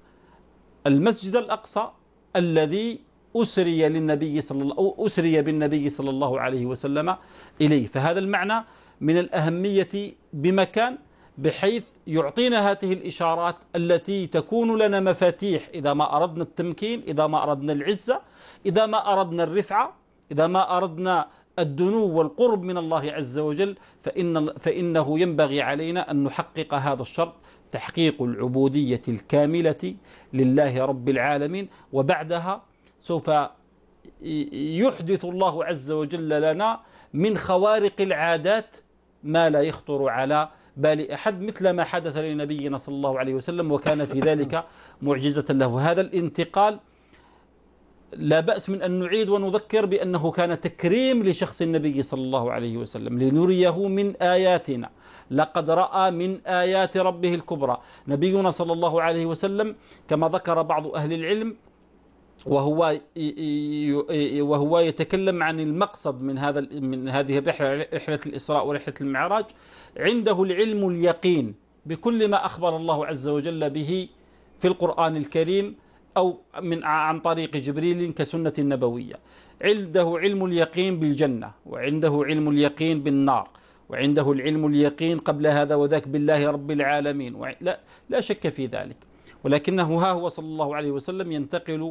المسجد الأقصى الذي أسري للنبي صلى الله أو أسري بالنبي صلى الله عليه وسلم إليه فهذا المعنى من الأهمية بمكان بحيث يعطينا هذه الإشارات التي تكون لنا مفاتيح إذا ما أردنا التمكين إذا ما أردنا العزة إذا ما أردنا الرفعة إذا ما أردنا الدنو والقرب من الله عز وجل فإن فإنه ينبغي علينا أن نحقق هذا الشرط تحقيق العبودية الكاملة لله رب العالمين وبعدها سوف يحدث الله عز وجل لنا من خوارق العادات ما لا يخطر على بال أحد مثل ما حدث لنبينا صلى الله عليه وسلم وكان في ذلك معجزة له هذا الانتقال لا بأس من أن نعيد ونذكر بأنه كان تكريم لشخص النبي صلى الله عليه وسلم لنريه من آياتنا لقد رأى من آيات ربه الكبرى نبينا صلى الله عليه وسلم كما ذكر بعض أهل العلم وهو وهو يتكلم عن المقصد من هذا من هذه الرحله رحله الاسراء ورحله المعراج عنده العلم اليقين بكل ما اخبر الله عز وجل به في القران الكريم او من عن طريق جبريل كسنه نبويه عنده علم اليقين بالجنه وعنده علم اليقين بالنار وعنده العلم اليقين قبل هذا وذاك بالله رب العالمين لا, لا شك في ذلك ولكنه ها هو صلى الله عليه وسلم ينتقل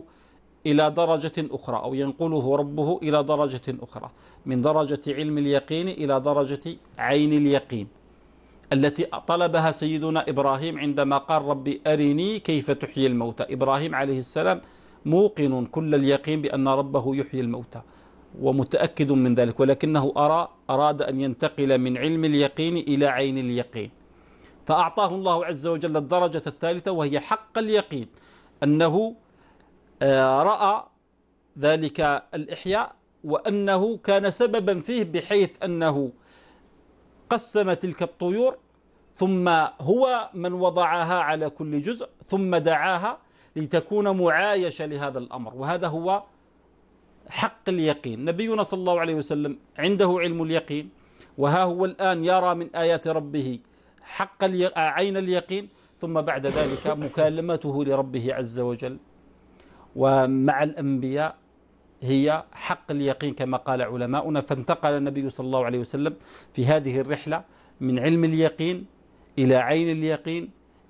إلى درجة أخرى أو ينقله ربه إلى درجة أخرى من درجة علم اليقين إلى درجة عين اليقين التي طلبها سيدنا إبراهيم عندما قال ربي أرني كيف تحيي الموتى إبراهيم عليه السلام موقن كل اليقين بأن ربه يحيي الموتى ومتأكد من ذلك ولكنه أرى أراد أن ينتقل من علم اليقين إلى عين اليقين فأعطاه الله عز وجل الدرجة الثالثة وهي حق اليقين أنه آه، رأى ذلك الإحياء وأنه كان سببا فيه بحيث أنه قسم تلك الطيور ثم هو من وضعها على كل جزء ثم دعاها لتكون معايشة لهذا الأمر وهذا هو حق اليقين نبينا صلى الله عليه وسلم عنده علم اليقين وها هو الآن يرى من آيات ربه حق عين اليقين ثم بعد ذلك مكالمته لربه عز وجل ومع الأنبياء هي حق اليقين كما قال علماؤنا فانتقل النبي صلى الله عليه وسلم في هذه الرحلة من علم اليقين إلى عين اليقين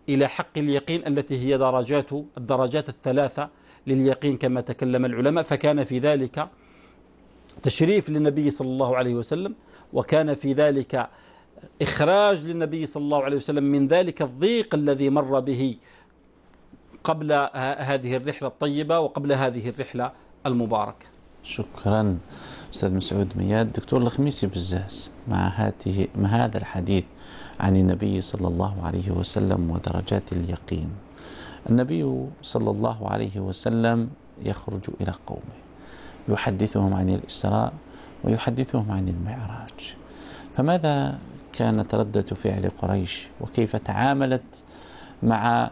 إلى حق اليقين التي هي درجات الدرجات الثلاثة لليقين كما تكلم العلماء فكان في ذلك تشريف للنبي صلى الله عليه وسلم وكان في ذلك إخراج للنبي صلى الله عليه وسلم من ذلك الضيق الذي مر به قبل هذه الرحلة الطيبة وقبل هذه الرحلة المباركة شكرا أستاذ مسعود مياد دكتور الخميسي بزاز مع, هاته مع هذا الحديث عن النبي صلى الله عليه وسلم ودرجات اليقين النبي صلى الله عليه وسلم يخرج إلى قومه يحدثهم عن الإسراء ويحدثهم عن المعراج فماذا كانت ردة فعل قريش وكيف تعاملت مع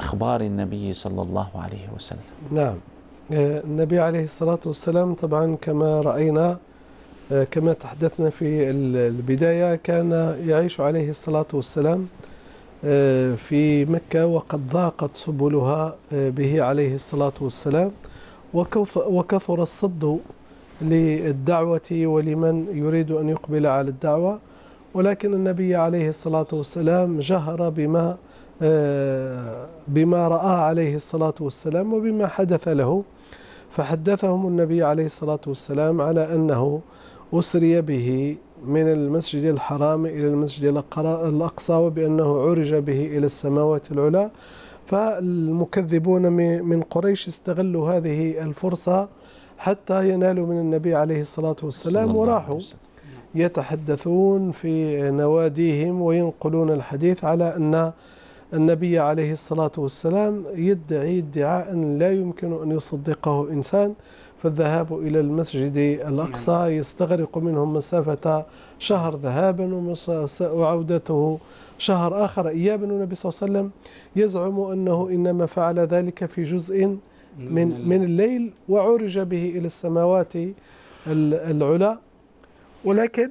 أخبار النبي صلى الله عليه وسلم نعم آه، النبي عليه الصلاة والسلام طبعا كما رأينا آه، كما تحدثنا في البداية كان يعيش عليه الصلاة والسلام آه، في مكة وقد ضاقت سبلها آه، به عليه الصلاة والسلام وكثر الصد للدعوة ولمن يريد أن يقبل على الدعوة ولكن النبي عليه الصلاة والسلام جهر بما آه، بما رأى عليه الصلاة والسلام وبما حدث له فحدثهم النبي عليه الصلاة والسلام على أنه أسري به من المسجد الحرام إلى المسجد الأقصى وبأنه عرج به إلى السماوات العلى فالمكذبون من قريش استغلوا هذه الفرصة حتى ينالوا من النبي عليه الصلاة والسلام وراحوا يتحدثون في نواديهم وينقلون الحديث على أن النبي عليه الصلاة والسلام يدعي ادعاء لا يمكن أن يصدقه إنسان فالذهاب إلى المسجد الأقصى نعم. يستغرق منهم مسافة شهر ذهابا وعودته شهر آخر إيابا والنبي صلى الله عليه وسلم يزعم أنه إنما فعل ذلك في جزء من, من الليل وعرج به إلى السماوات العلى ولكن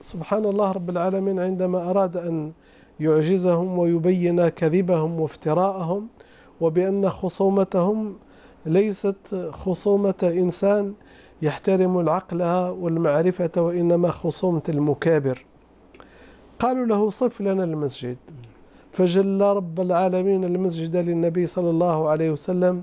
سبحان الله رب العالمين عندما أراد أن يعجزهم ويبين كذبهم وافتراءهم وبأن خصومتهم ليست خصومة إنسان يحترم العقل والمعرفة وإنما خصومة المكابر قالوا له صف لنا المسجد فجل رب العالمين المسجد للنبي صلى الله عليه وسلم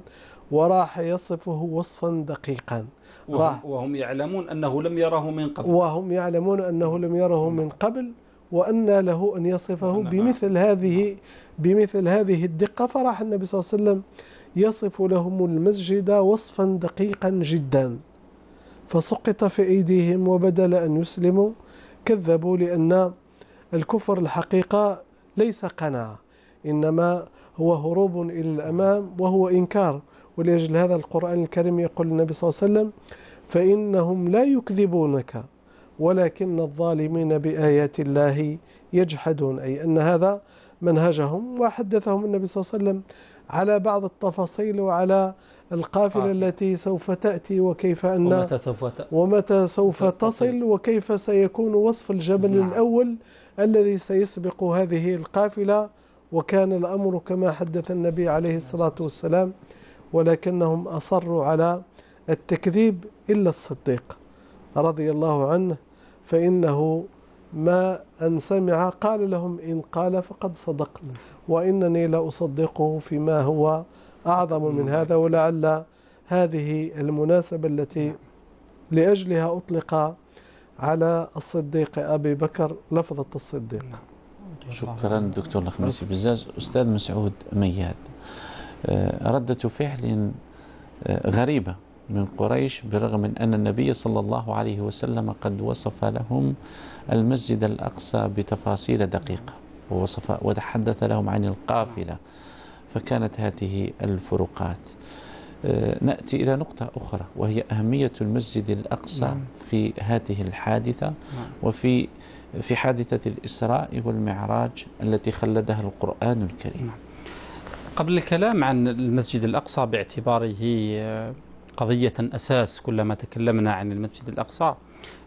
وراح يصفه وصفا دقيقا وهم, وهم يعلمون أنه لم يره من قبل وهم يعلمون أنه لم يره من قبل وأن له أن يصفه بمثل هذه بمثل هذه الدقة فراح النبي صلى الله عليه وسلم يصف لهم المسجد وصفا دقيقا جدا فسقط في أيديهم وبدل أن يسلموا كذبوا لأن الكفر الحقيقة ليس قناعة إنما هو هروب إلى الأمام وهو إنكار ولأجل هذا القرآن الكريم يقول النبي صلى الله عليه وسلم فإنهم لا يكذبونك ولكن الظالمين بآيات الله يجحدون أي أن هذا منهجهم وحدثهم النبي صلى الله عليه وسلم على بعض التفاصيل وعلى القافلة آه. التي سوف تأتي وكيف أن ومتى سوف, ت... ومتى سوف تصل وكيف سيكون وصف الجبل نعم. الأول الذي سيسبق هذه القافلة وكان الأمر كما حدث النبي عليه الصلاة والسلام ولكنهم أصروا على التكذيب إلا الصديق رضي الله عنه فإنه ما أن سمع قال لهم إن قال فقد صدقنا وإنني لا أصدقه فيما هو أعظم من هذا ولعل هذه المناسبة التي لأجلها أطلق على الصديق أبي بكر لفظة الصديق نعم. شكرا دكتور الخميسي بزاز أستاذ مسعود مياد آه، ردة فعل آه، غريبة من قريش برغم من أن النبي صلى الله عليه وسلم قد وصف لهم المسجد الأقصى بتفاصيل دقيقة ووصف وتحدث لهم عن القافلة فكانت هذه الفروقات آه، نأتي إلى نقطة أخرى وهي أهمية المسجد الأقصى نعم. في هذه الحادثة نعم. وفي في حادثة الإسراء والمعراج التي خلدها القرآن الكريم نعم. قبل الكلام عن المسجد الأقصى باعتباره آه، قضية أساس كلما تكلمنا عن المسجد الأقصى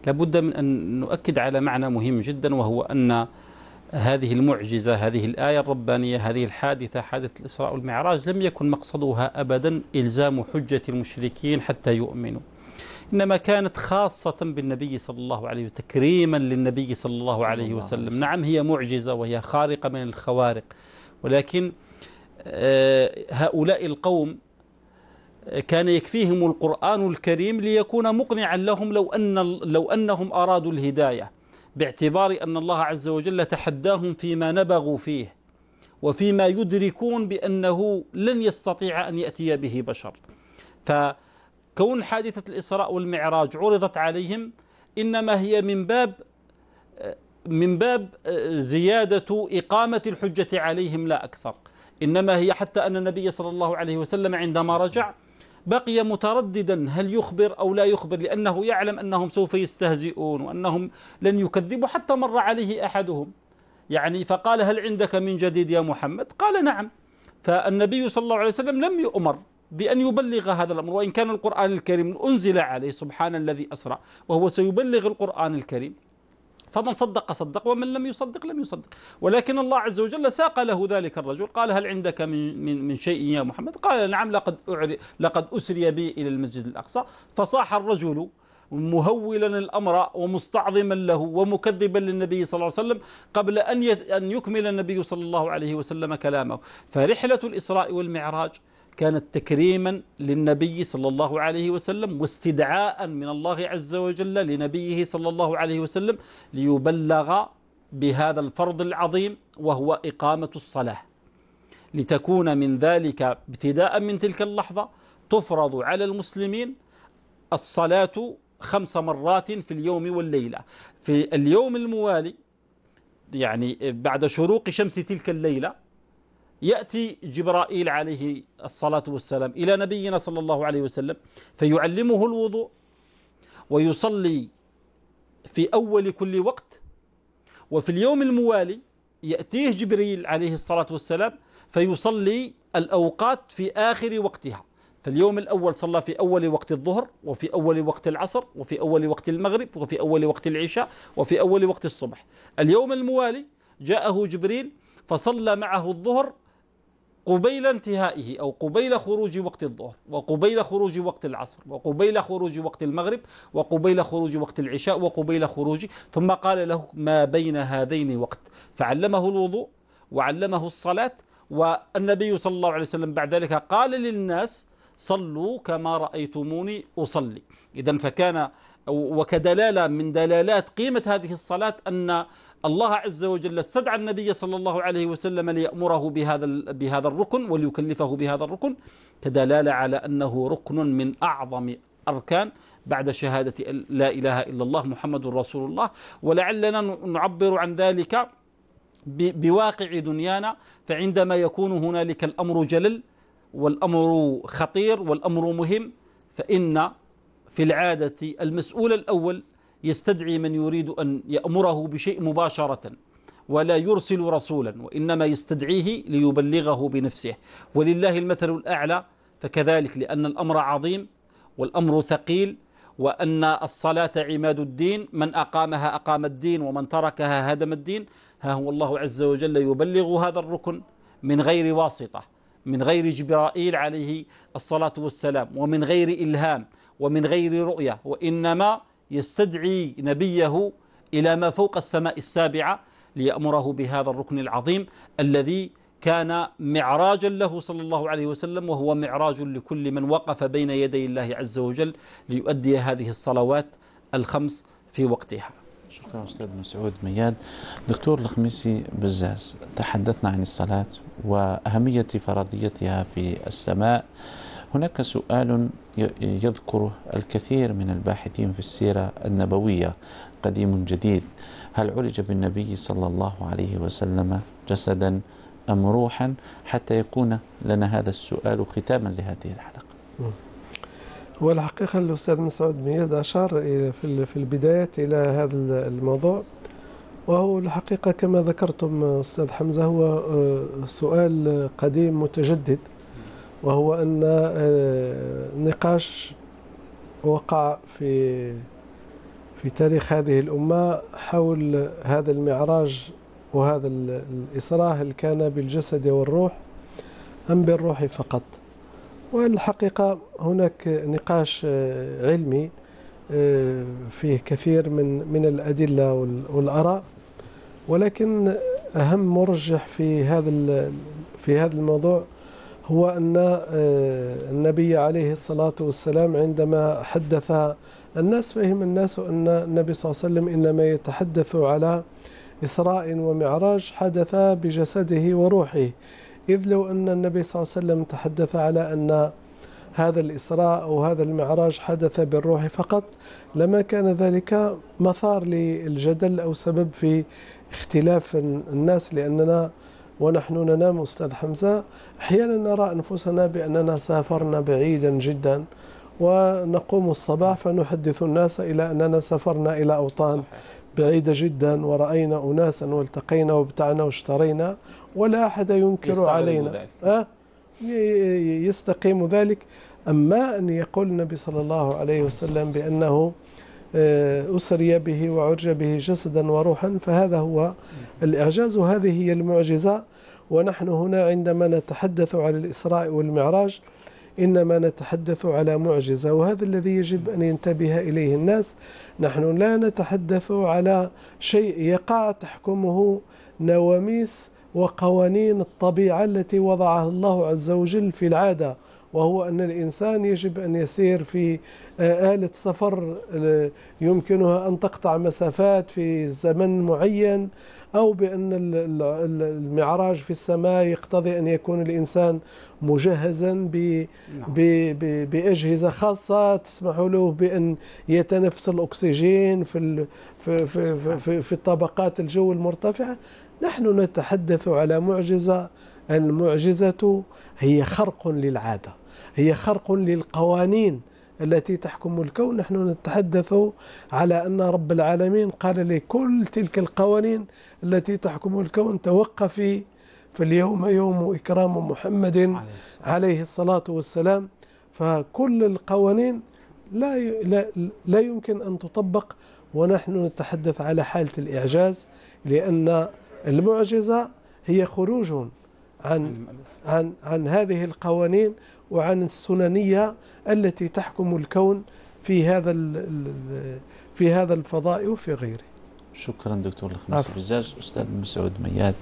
لابد من أن نؤكد على معنى مهم جدا وهو أن هذه المعجزة هذه الآية الربانية هذه الحادثة حادثة الإسراء والمعراج لم يكن مقصدها أبدا إلزام حجة المشركين حتى يؤمنوا إنما كانت خاصة بالنبي صلى الله عليه وسلم تكريما للنبي صلى الله عليه وسلم نعم هي معجزة وهي خارقة من الخوارق ولكن آه، هؤلاء القوم آه، كان يكفيهم القرآن الكريم ليكون مقنعا لهم لو أن لو أنهم أرادوا الهداية باعتبار أن الله عز وجل تحداهم فيما نبغوا فيه وفيما يدركون بأنه لن يستطيع أن يأتي به بشر فكون حادثة الإسراء والمعراج عرضت عليهم إنما هي من باب من باب زيادة إقامة الحجة عليهم لا أكثر إنما هي حتى أن النبي صلى الله عليه وسلم عندما رجع بقي مترددا هل يخبر أو لا يخبر لأنه يعلم أنهم سوف يستهزئون وأنهم لن يكذبوا حتى مر عليه أحدهم يعني فقال هل عندك من جديد يا محمد قال نعم فالنبي صلى الله عليه وسلم لم يؤمر بأن يبلغ هذا الأمر وإن كان القرآن الكريم أنزل عليه سبحان الذي أسرع وهو سيبلغ القرآن الكريم فمن صدق صدق ومن لم يصدق لم يصدق ولكن الله عز وجل ساق له ذلك الرجل قال هل عندك من من, من شيء يا محمد قال نعم لقد لقد اسري بي الى المسجد الاقصى فصاح الرجل مهولا الامر ومستعظما له ومكذبا للنبي صلى الله عليه وسلم قبل ان ان يكمل النبي صلى الله عليه وسلم كلامه فرحله الاسراء والمعراج كانت تكريما للنبي صلى الله عليه وسلم واستدعاء من الله عز وجل لنبيه صلى الله عليه وسلم ليبلغ بهذا الفرض العظيم وهو إقامة الصلاة لتكون من ذلك ابتداء من تلك اللحظة تفرض على المسلمين الصلاة خمس مرات في اليوم والليلة في اليوم الموالي يعني بعد شروق شمس تلك الليلة يأتي جبرائيل عليه الصلاة والسلام إلى نبينا صلى الله عليه وسلم فيعلمه الوضوء ويصلي في أول كل وقت وفي اليوم الموالي يأتيه جبريل عليه الصلاة والسلام فيصلي الأوقات في آخر وقتها فاليوم الأول صلى في أول وقت الظهر وفي أول وقت العصر وفي أول وقت المغرب وفي أول وقت العشاء وفي أول وقت الصبح اليوم الموالي جاءه جبريل فصلى معه الظهر قبيل انتهائه أو قبيل خروج وقت الظهر وقبيل خروج وقت العصر وقبيل خروج وقت المغرب وقبيل خروج وقت العشاء وقبيل خروج ثم قال له ما بين هذين وقت فعلمه الوضوء وعلمه الصلاة والنبي صلى الله عليه وسلم بعد ذلك قال للناس صلوا كما رأيتموني أصلي إذا فكان وكدلالة من دلالات قيمة هذه الصلاة أن الله عز وجل استدعى النبي صلى الله عليه وسلم ليأمره بهذا بهذا الركن وليكلفه بهذا الركن كدلالة على أنه ركن من أعظم أركان بعد شهادة لا إله إلا الله محمد رسول الله ولعلنا نعبر عن ذلك بواقع دنيانا فعندما يكون هنالك الأمر جلل والأمر خطير والأمر مهم فإن في العادة المسؤول الأول يستدعي من يريد أن يأمره بشيء مباشرة ولا يرسل رسولا وإنما يستدعيه ليبلغه بنفسه ولله المثل الأعلى فكذلك لأن الأمر عظيم والأمر ثقيل وأن الصلاة عماد الدين من أقامها أقام الدين ومن تركها هدم الدين ها هو الله عز وجل يبلغ هذا الركن من غير واسطة من غير جبرائيل عليه الصلاة والسلام ومن غير إلهام ومن غير رؤية وإنما يستدعي نبيه إلى ما فوق السماء السابعة ليأمره بهذا الركن العظيم الذي كان معراجا له صلى الله عليه وسلم وهو معراج لكل من وقف بين يدي الله عز وجل ليؤدي هذه الصلوات الخمس في وقتها شكرا أستاذ مسعود مياد دكتور الخميسي بزاز تحدثنا عن الصلاة وأهمية فرضيتها في السماء هناك سؤال يذكره الكثير من الباحثين في السيرة النبوية قديم جديد هل عرج بالنبي صلى الله عليه وسلم جسدا أم روحا حتى يكون لنا هذا السؤال ختاما لهذه الحلقة والحقيقة الأستاذ مسعود مياد أشار في البداية إلى هذا الموضوع وهو الحقيقة كما ذكرتم أستاذ حمزة هو آه، سؤال قديم متجدد وهو أن آه، نقاش وقع في في تاريخ هذه الأمة حول هذا المعراج وهذا الإسراء هل كان بالجسد والروح أم بالروح فقط والحقيقة هناك نقاش آه، علمي آه، فيه كثير من من الأدلة والآراء ولكن أهم مرجح في هذا في هذا الموضوع هو أن آه، النبي عليه الصلاة والسلام عندما حدث الناس فهم الناس أن النبي صلى الله عليه وسلم إنما يتحدث على إسراء ومعراج حدث بجسده وروحه إذ لو أن النبي صلى الله عليه وسلم تحدث على أن هذا الإسراء أو هذا المعراج حدث بالروح فقط لما كان ذلك مثار للجدل أو سبب في اختلاف الناس لأننا ونحن ننام أستاذ حمزة أحيانا نرى أنفسنا بأننا سافرنا بعيدا جدا ونقوم الصباح فنحدث الناس إلى أننا سافرنا إلى أوطان بعيدة جدا ورأينا أناسا والتقينا وابتعنا واشترينا ولا أحد ينكر علينا يستقيم ذلك أما أن يقول النبي صلى الله عليه وسلم بأنه آه، أسري به وعرج به جسدا وروحا فهذا هو الإعجاز وهذه هي المعجزة ونحن هنا عندما نتحدث عن الإسراء والمعراج إنما نتحدث على معجزة وهذا الذي يجب أن ينتبه إليه الناس نحن لا نتحدث على شيء يقع تحكمه نواميس وقوانين الطبيعة التي وضعها الله عز وجل في العادة وهو أن الإنسان يجب أن يسير في آه، آلة سفر آه، يمكنها أن تقطع مسافات في زمن معين أو بأن المعراج في السماء يقتضي أن يكون الإنسان مجهزا نعم. بأجهزة خاصة تسمح له بأن يتنفس الأكسجين في, في, في, في, في الطبقات الجو المرتفعة نحن نتحدث على معجزة المعجزة هي خرق للعادة هي خرق للقوانين التي تحكم الكون نحن نتحدث على أن رب العالمين قال لكل تلك القوانين التي تحكم الكون توقفي فاليوم يوم إكرام محمد عليه الصلاة والسلام فكل القوانين لا لا, يمكن أن تطبق ونحن نتحدث على حالة الإعجاز لأن المعجزة هي خروجهم عن عن عن هذه القوانين وعن السننية التي تحكم الكون في هذا في هذا الفضاء وفي غيره شكرا دكتور الخميس بزاز أستاذ مسعود مياد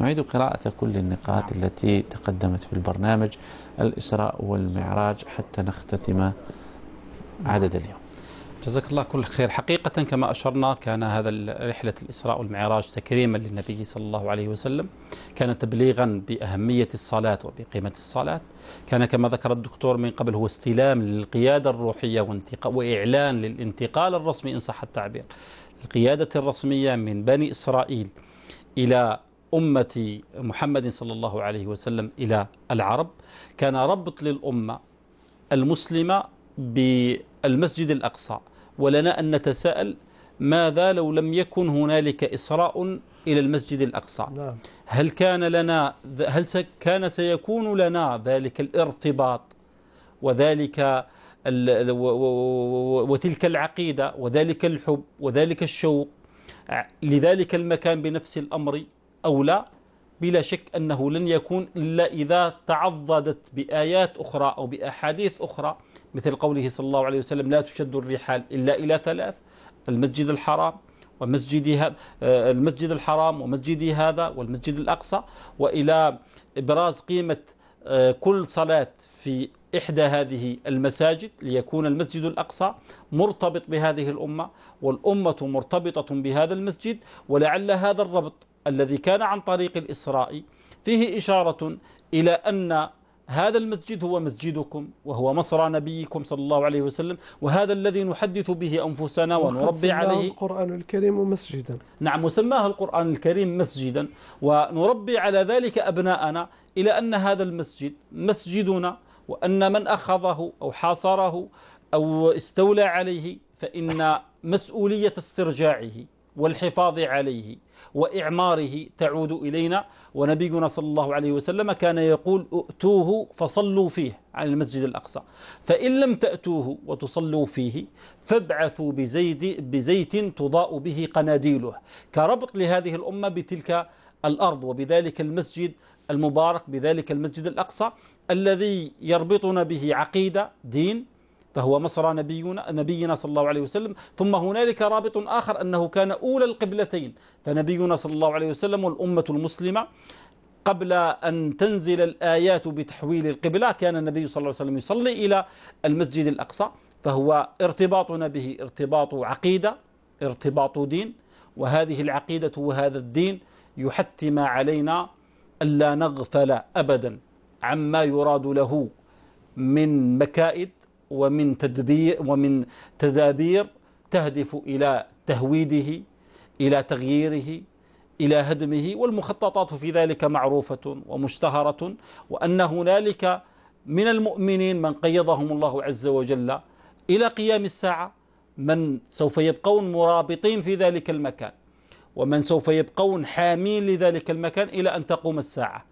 نعيد قراءة كل النقاط نعم. التي تقدمت في البرنامج الإسراء والمعراج حتى نختتم عدد اليوم جزاك الله كل خير حقيقة كما أشرنا كان هذا رحلة الإسراء والمعراج تكريما للنبي صلى الله عليه وسلم كان تبليغا بأهمية الصلاة وبقيمة الصلاة كان كما ذكر الدكتور من قبل هو استلام للقيادة الروحية وإعلان للانتقال الرسمي إن صح التعبير القيادة الرسمية من بني إسرائيل إلى أمة محمد صلى الله عليه وسلم إلى العرب كان ربط للأمة المسلمة بالمسجد الأقصى ولنا أن نتساءل ماذا لو لم يكن هنالك إسراء إلى المسجد الأقصى نعم. هل كان لنا هل كان سيكون لنا ذلك الارتباط وذلك وتلك العقيدة وذلك الحب وذلك الشوق لذلك المكان بنفس الأمر أو لا بلا شك أنه لن يكون إلا إذا تعضدت بآيات أخرى أو بأحاديث أخرى مثل قوله صلى الله عليه وسلم لا تشد الرحال إلا إلى ثلاث المسجد الحرام ومسجدي هذا آه، المسجد الحرام ومسجدي هذا والمسجد الأقصى وإلى إبراز قيمة آه، كل صلاة في إحدى هذه المساجد ليكون المسجد الأقصى مرتبط بهذه الأمة والأمة مرتبطة بهذا المسجد ولعل هذا الربط الذي كان عن طريق الإسراء فيه إشارة إلى أن هذا المسجد هو مسجدكم وهو مصرى نبيكم صلى الله عليه وسلم وهذا الذي نحدث به أنفسنا ونربي عليه القرآن الكريم مسجدا نعم وسماه القرآن الكريم مسجدا ونربي على ذلك أبناءنا إلى أن هذا المسجد مسجدنا وأن من أخذه أو حاصره أو استولى عليه فإن مسؤولية استرجاعه والحفاظ عليه وإعماره تعود إلينا ونبينا صلى الله عليه وسلم كان يقول ائتوه فصلوا فيه عن المسجد الأقصى فإن لم تأتوه وتصلوا فيه فابعثوا بزيد بزيت تضاء به قناديله كربط لهذه الأمة بتلك الأرض وبذلك المسجد المبارك بذلك المسجد الأقصى الذي يربطنا به عقيدة دين فهو مصر نبينا, نبينا صلى الله عليه وسلم ثم هنالك رابط آخر أنه كان أولى القبلتين فنبينا صلى الله عليه وسلم والأمة المسلمة قبل أن تنزل الآيات بتحويل القبلة كان النبي صلى الله عليه وسلم يصلي إلى المسجد الأقصى فهو ارتباطنا به ارتباط عقيدة ارتباط دين وهذه العقيدة وهذا الدين يحتم علينا ألا نغفل أبدا عما يراد له من مكائد ومن تدبير ومن تدابير تهدف إلى تهويده إلى تغييره إلى هدمه والمخططات في ذلك معروفة ومشتهرة وأن هنالك من المؤمنين من قيضهم الله عز وجل إلى قيام الساعة من سوف يبقون مرابطين في ذلك المكان ومن سوف يبقون حامين لذلك المكان إلى أن تقوم الساعة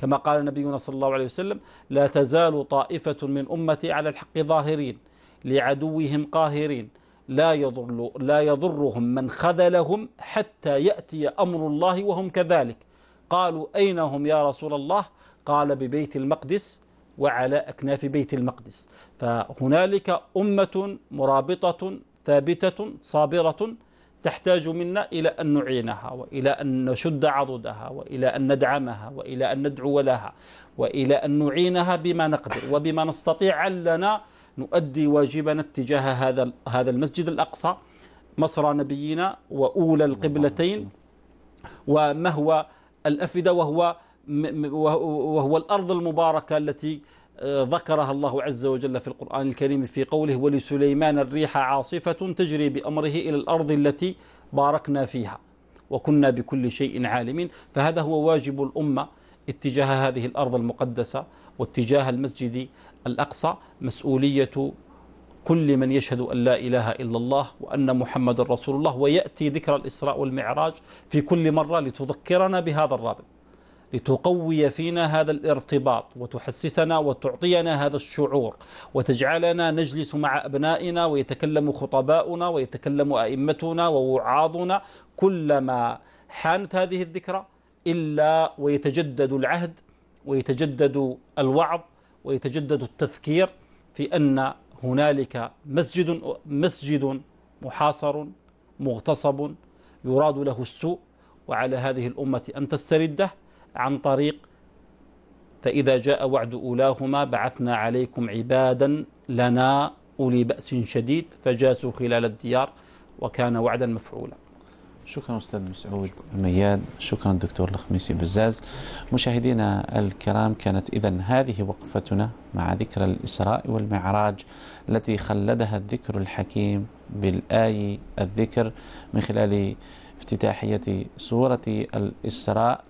كما قال نبينا صلى الله عليه وسلم لا تزال طائفة من أمتي على الحق ظاهرين لعدوهم قاهرين لا يضر لا يضرهم من خذلهم حتى يأتي أمر الله وهم كذلك قالوا أين هم يا رسول الله قال ببيت المقدس وعلى أكناف بيت المقدس فهنالك أمة مرابطة ثابتة صابرة تحتاج منا إلى أن نعينها وإلى أن نشد عضدها وإلى أن ندعمها وإلى أن ندعو لها وإلى أن نعينها بما نقدر وبما نستطيع علنا نؤدي واجبنا اتجاه هذا هذا المسجد الأقصى مصر نبينا وأولى القبلتين ومهوى الأفدة وهو وهو الأرض المباركة التي ذكرها الله عز وجل في القرآن الكريم في قوله ولسليمان الريح عاصفة تجري بأمره إلى الأرض التي باركنا فيها وكنا بكل شيء عالمين فهذا هو واجب الأمة اتجاه هذه الأرض المقدسة واتجاه المسجد الأقصى مسؤولية كل من يشهد أن لا إله إلا الله وأن محمد رسول الله ويأتي ذكر الإسراء والمعراج في كل مرة لتذكرنا بهذا الرابط لتقوي فينا هذا الارتباط وتحسسنا وتعطينا هذا الشعور وتجعلنا نجلس مع أبنائنا ويتكلم خطباؤنا ويتكلم أئمتنا ووعاظنا كلما حانت هذه الذكرى إلا ويتجدد العهد ويتجدد الوعظ ويتجدد التذكير في أن هنالك مسجد مسجد محاصر مغتصب يراد له السوء وعلى هذه الأمة أن تسترده عن طريق فإذا جاء وعد أولاهما بعثنا عليكم عبادا لنا أولي بأس شديد فجاسوا خلال الديار وكان وعدا مفعولا شكرا أستاذ مسعود مياد شكرا دكتور الخميسي بزاز مشاهدينا الكرام كانت إذا هذه وقفتنا مع ذكر الإسراء والمعراج التي خلدها الذكر الحكيم بالآي الذكر من خلال افتتاحية سورة الإسراء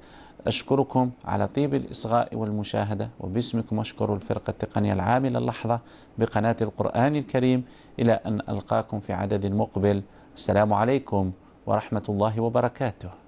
أشكركم على طيب الإصغاء والمشاهدة وباسمكم أشكر الفرقة التقنية العاملة اللحظة بقناة القرآن الكريم إلى أن ألقاكم في عدد مقبل السلام عليكم ورحمة الله وبركاته